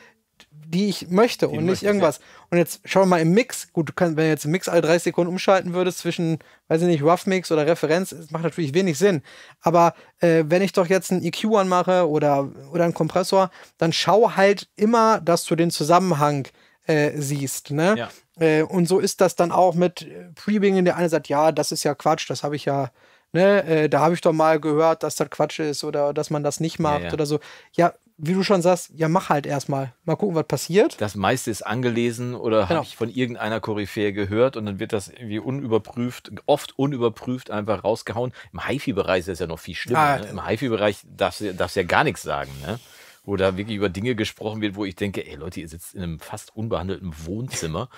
die ich möchte die und nicht irgendwas. Jetzt. Und jetzt schau mal im Mix. Gut, du kannst, wenn du jetzt im Mix alle 30 Sekunden umschalten würdest zwischen, weiß ich nicht, Rough Mix oder Referenz, das macht natürlich wenig Sinn. Aber äh, wenn ich doch jetzt einen EQ anmache oder, oder einen Kompressor, dann schau halt immer, dass du den Zusammenhang äh, siehst. Ne? Ja. Äh, und so ist das dann auch mit äh, Prebingen, der eine sagt, ja, das ist ja Quatsch, das habe ich ja Ne, äh, da habe ich doch mal gehört, dass das Quatsch ist oder dass man das nicht macht ja, ja. oder so. Ja, wie du schon sagst, ja, mach halt erstmal. Mal gucken, was passiert. Das meiste ist angelesen oder genau. habe ich von irgendeiner Koryphäe gehört und dann wird das irgendwie unüberprüft, oft unüberprüft einfach rausgehauen. Im HIFI-Bereich ist das ja noch viel schlimmer. Ah, ne? Im HIFI-Bereich darfst du ja gar nichts sagen, ne? Wo da wirklich über Dinge gesprochen wird, wo ich denke, ey Leute, ihr sitzt in einem fast unbehandelten Wohnzimmer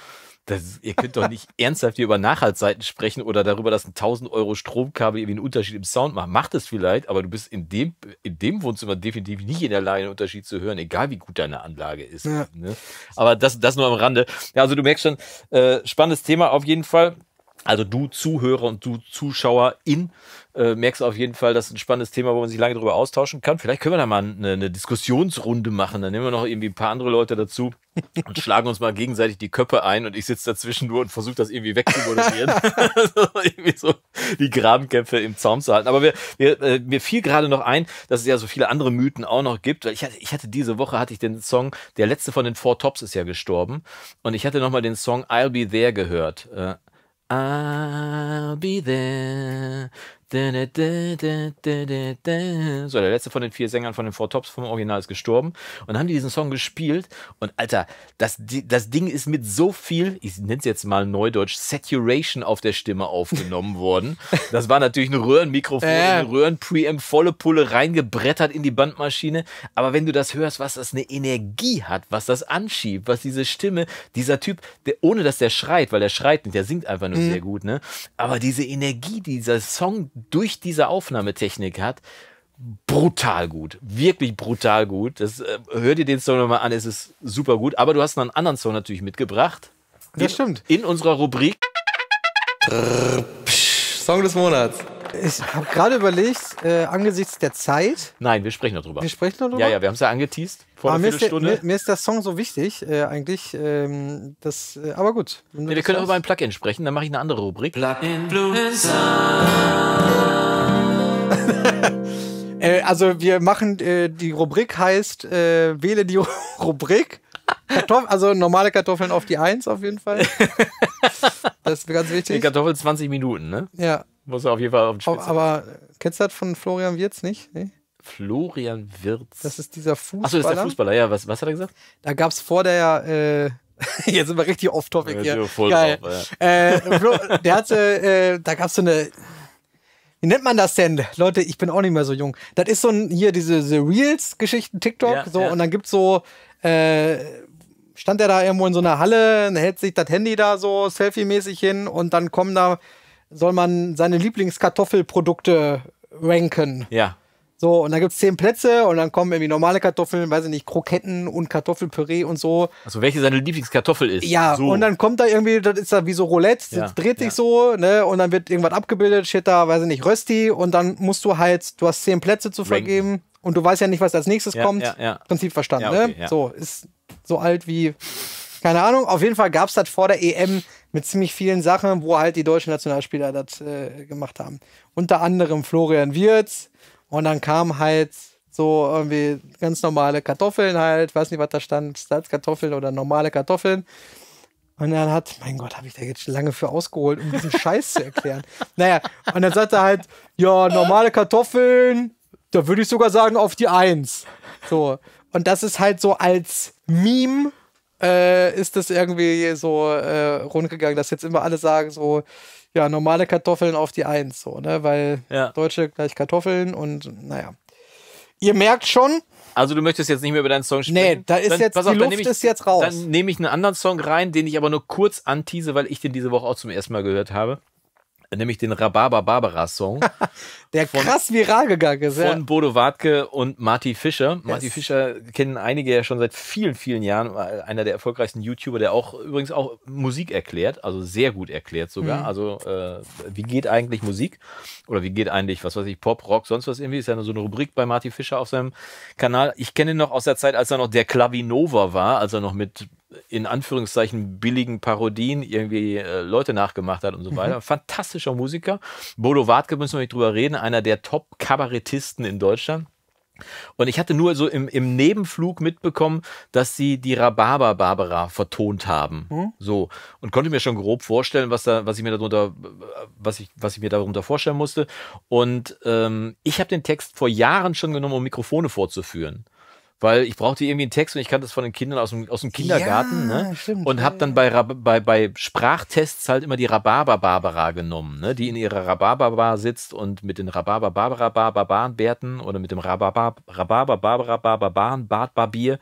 das, ihr könnt doch nicht *laughs* ernsthaft hier über Nachhaltseiten sprechen oder darüber, dass ein 1000 Euro Stromkabel irgendwie einen Unterschied im Sound macht. Macht es vielleicht, aber du bist in dem, in dem Wohnzimmer definitiv nicht in der Lage, einen Unterschied zu hören, egal wie gut deine Anlage ist. Ja. Ne? Aber das, das nur am Rande. Ja, also du merkst schon, äh, spannendes Thema auf jeden Fall. Also du Zuhörer und du Zuschauer in äh, merkst auf jeden Fall, das ist ein spannendes Thema, wo man sich lange darüber austauschen kann. Vielleicht können wir da mal eine, eine Diskussionsrunde machen. Dann nehmen wir noch irgendwie ein paar andere Leute dazu und *laughs* schlagen uns mal gegenseitig die Köpfe ein und ich sitze dazwischen nur und versuche das irgendwie wegzumoderieren. *laughs* *laughs* irgendwie so die Grabenkämpfe im Zaum zu halten. Aber wir, wir, äh, mir fiel gerade noch ein, dass es ja so viele andere Mythen auch noch gibt, weil ich hatte, ich hatte diese Woche hatte ich den Song, der letzte von den Four Tops ist ja gestorben und ich hatte nochmal den Song I'll Be There gehört. Äh, I'll be there So, der letzte von den vier Sängern von den Four Tops vom Original ist gestorben. Und dann haben die diesen Song gespielt. Und Alter, das, das Ding ist mit so viel, ich nenne es jetzt mal neudeutsch, Saturation auf der Stimme aufgenommen *laughs* worden. Das war natürlich ein Röhrenmikrofon, äh. ein Röhrenpreamp, volle Pulle reingebrettert in die Bandmaschine. Aber wenn du das hörst, was das eine Energie hat, was das anschiebt, was diese Stimme, dieser Typ, der, ohne dass der schreit, weil der schreit nicht, der singt einfach nur mhm. sehr gut, ne? Aber diese Energie, dieser Song, durch diese Aufnahmetechnik hat, brutal gut. Wirklich brutal gut. Das, äh, hör dir den Song nochmal an, es ist super gut. Aber du hast noch einen anderen Song natürlich mitgebracht. Das stimmt. In unserer Rubrik Song des Monats. Ich habe gerade überlegt, äh, angesichts der Zeit. Nein, wir sprechen noch drüber. Wir sprechen noch drüber. Ja, ja, wir haben es ja angeteased vor aber ah, einer Viertelstunde. Mir mir, ist der Song so wichtig, äh, eigentlich. Ähm, das, äh, aber gut. Nee, wir können auch über ein Plugin sprechen, dann mache ich eine andere Rubrik. Plugin *laughs* äh, Also wir machen, äh, die Rubrik heißt, äh, wähle die *laughs* Rubrik. Kartoffel, also normale Kartoffeln auf die Eins auf jeden Fall. *laughs* das ist ganz wichtig. Die Kartoffeln 20 Minuten, ne? Ja. Muss er auf jeden Fall auf den Spitze. Aber kennst du das von Florian Wirz nicht? Nee? Florian Wirz. Das ist dieser Fußballer. Achso, das ist der Fußballer, ja. Was, was hat er gesagt? Da gab es vor der. Äh, *laughs* jetzt sind wir richtig off-topic hier. Voll Geil. Drauf, ja. äh, der hatte. Äh, da gab es so eine. Wie nennt man das denn? Leute, ich bin auch nicht mehr so jung. Das ist so ein, hier diese, diese Reels-Geschichten, TikTok, ja, so, ja. und dann gibt es so, äh, stand er da irgendwo in so einer Halle, hält sich das Handy da so selfie-mäßig hin und dann kommen da soll man seine Lieblingskartoffelprodukte ranken. Ja. So, und dann gibt es zehn Plätze und dann kommen irgendwie normale Kartoffeln, weiß ich nicht, Kroketten und Kartoffelpüree und so. Also welche seine Lieblingskartoffel ist. Ja, so. und dann kommt da irgendwie, das ist da wie so Roulette, das ja, dreht sich ja. so, ne? Und dann wird irgendwas abgebildet, steht da, weiß ich nicht, Rösti und dann musst du halt, du hast zehn Plätze zu vergeben und du weißt ja nicht, was als nächstes ja, kommt. Prinzip verstanden, ne? okay, ne? So, ist so alt wie, keine Ahnung. Auf jeden Fall gab es das vor der EM mit ziemlich vielen Sachen, wo halt die deutschen Nationalspieler das äh, gemacht haben. Unter anderem Florian Wirz und dann kam halt so irgendwie ganz normale Kartoffeln halt, weiß nicht, was da stand, Salzkartoffeln oder normale Kartoffeln. Und dann hat, mein Gott, habe ich da jetzt lange für ausgeholt, um diesen Scheiß zu erklären. *laughs* Naja, und dann sagt er halt, ja, normale Kartoffeln, da würde ich sogar sagen, auf die Eins. So. Und das ist halt so als Meme äh, ist das irgendwie so äh, rundgegangen, dass jetzt immer alle sagen, so, ja, normale Kartoffeln auf die Eins, so, ne? Weil ja. Deutsche gleich Kartoffeln und naja. Ihr merkt schon. Also du möchtest jetzt nicht mehr über deinen Song sprechen? Nee, da ist dann, jetzt, auf, die Luft ich, ist jetzt raus. Dann nehme ich einen anderen Song rein, den ich aber nur kurz antease, weil ich den diese Woche auch zum ersten Mal gehört habe nämlich den Rhabarber Barbara Song. *laughs* der von, krass viral gegangen ist. Von ja. Bodo Wartke und Marty Fischer. Yes. Marty Fischer kennen einige ja schon seit vielen, vielen Jahren. Einer der erfolgreichsten YouTuber, der auch übrigens auch Musik erklärt, also sehr gut erklärt sogar. Mhm. Also äh, wie geht eigentlich Musik? Oder wie geht eigentlich, was weiß ich, Pop, Rock, sonst was irgendwie? Ist ja nur so eine Rubrik bei Marty Fischer auf seinem Kanal. Ich kenne ihn noch aus der Zeit, als er noch der Klavinova war, als er noch mit in Anführungszeichen billigen Parodien irgendwie äh, Leute nachgemacht hat und so mhm. weiter. Mhm. Fantastischer Musiker. Bodo Wartke müssen wir nicht drüber reden, einer der Top-Kabarettisten in Deutschland. Und ich hatte nur so im, im Nebenflug mitbekommen, dass sie die Rhabarber Barbara vertont haben. Mhm. So. Und konnte mir schon grob vorstellen, was, da, was ich mir darunter, was ich, was ich mir darunter vorstellen musste. Und ähm, ich habe den Text vor Jahren schon genommen, um Mikrofone vorzuführen weil ich brauchte irgendwie einen Text und ich kannte das von den Kindern aus dem, aus dem Kindergarten. Ja, ne? stimmt, und habe dann bei, bei, bei Sprachtests halt immer die Rhabarber-Barbara genommen, ne? die in ihrer Rhabarber-Bar sitzt und mit den rhabarber barbara bärten oder mit dem Rhabarber-Barbara-Barbarenbart-Barbier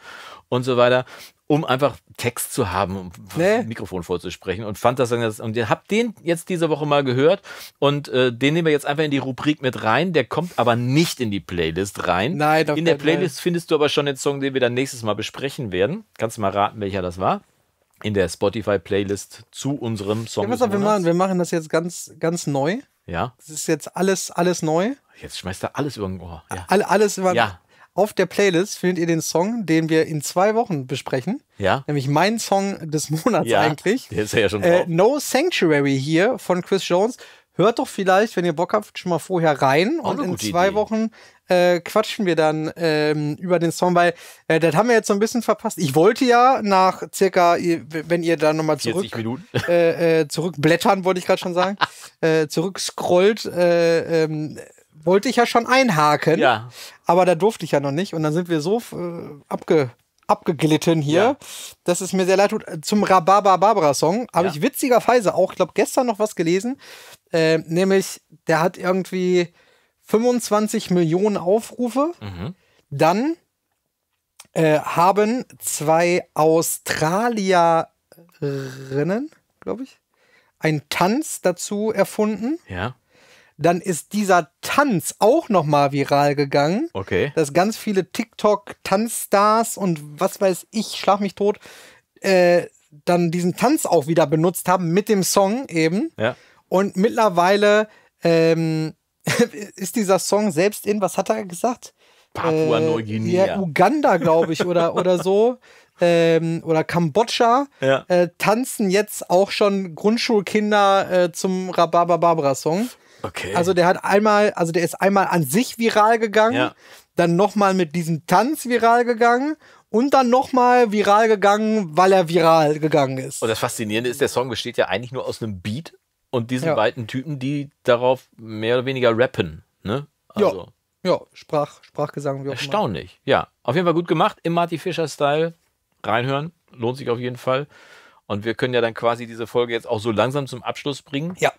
und so weiter um einfach Text zu haben, um nee. Mikrofon vorzusprechen und fand das dann jetzt, und hab den jetzt diese Woche mal gehört und äh, den nehmen wir jetzt einfach in die Rubrik mit rein, der kommt aber nicht in die Playlist rein. Nein, In der Playlist nein. findest du aber schon den Song, den wir dann nächstes Mal besprechen werden. Kannst du mal raten, welcher das war? In der Spotify-Playlist zu unserem Song. Ja, was wir machen, wir machen das jetzt ganz, ganz neu. Ja. Das ist jetzt alles, alles neu. Jetzt schmeißt er alles über den Ohr. Ja. All, alles über. Ja. Auf der Playlist findet ihr den Song, den wir in zwei Wochen besprechen. Ja. Nämlich mein Song des Monats ja, eigentlich. Der ist ja schon äh, drauf. Äh, no Sanctuary hier von Chris Jones. Hört doch vielleicht, wenn ihr Bock habt, schon mal vorher rein. Auch und in zwei Idee. Wochen äh, quatschen wir dann ähm, über den Song, weil äh, das haben wir jetzt so ein bisschen verpasst. Ich wollte ja nach circa, wenn ihr da nochmal zurück, äh, äh, zurückblättern, wollte ich gerade schon sagen, *laughs* äh, zurückscrollt, äh, ähm, wollte ich ja schon einhaken. Ja. Aber da durfte ich ja noch nicht. Und dann sind wir so äh, abge abgeglitten hier, ja. dass es mir sehr leid tut. Zum Rhabarber Barbara Song habe ja. ich witzigerweise auch, ich glaube, gestern noch was gelesen, äh, nämlich der hat irgendwie 25 Millionen Aufrufe. Mhm. Dann äh, haben zwei Australierinnen, glaube ich, einen Tanz dazu erfunden. Ja. Dann ist dieser Tanz auch nochmal viral gegangen. Okay. Dass ganz viele TikTok-Tanzstars und was weiß ich, schlag mich tot, äh, dann diesen Tanz auch wieder benutzt haben mit dem Song eben. Ja. Und mittlerweile ähm, *laughs* ist dieser Song selbst in, was hat er gesagt? Papua äh, Neuguinea. Äh, Uganda, glaube ich, oder, oder so. *laughs* Ähm, oder Kambodscha ja. äh, tanzen jetzt auch schon Grundschulkinder äh, zum Rhabarbababra-Song. Okay. Also der hat einmal, also der ist einmal an sich viral gegangen, ja. dann nochmal mit diesem Tanz viral gegangen und dann nochmal viral gegangen, weil er viral gegangen ist. Und das Faszinierende ist, der Song besteht ja eigentlich nur aus einem Beat und diesen ja. beiden Typen, die darauf mehr oder weniger rappen. Ne? Also. Ja. Ja, Sprach, Sprachgesang. Wie auch Erstaunlich, immer. ja. Auf jeden Fall gut gemacht, im Marty Fischer-Style. Reinhören, lohnt sich auf jeden Fall. Und wir können ja dann quasi diese Folge jetzt auch so langsam zum Abschluss bringen. Ja.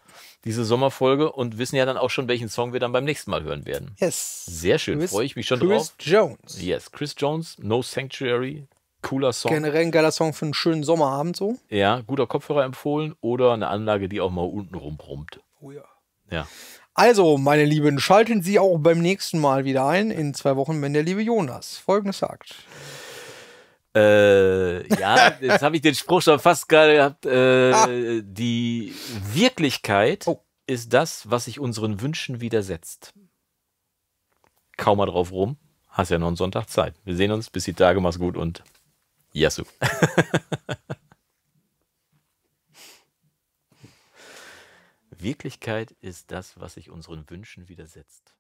Diese Sommerfolge und wissen ja dann auch schon, welchen Song wir dann beim nächsten Mal hören werden. Yes. Sehr schön, freue ich mich schon Chris drauf. Chris Jones. Yes, Chris Jones, No Sanctuary. Cooler Song. Generell ein geiler Song für einen schönen Sommerabend so. Ja, guter Kopfhörer empfohlen oder eine Anlage, die auch mal unten rumbrummt. Oh ja. Ja. Also, meine Lieben, schalten Sie auch beim nächsten Mal wieder ein, in zwei Wochen, wenn der liebe Jonas Folgendes sagt. Äh, ja, *laughs* jetzt habe ich den Spruch schon fast gerade gehabt. Äh, ah. Die Wirklichkeit oh. ist das, was sich unseren Wünschen widersetzt. Kaum mal drauf rum. Hast ja noch einen Sonntag Zeit. Wir sehen uns. Bis die Tage. Mach's gut und Yasu. *laughs* Wirklichkeit ist das, was sich unseren Wünschen widersetzt.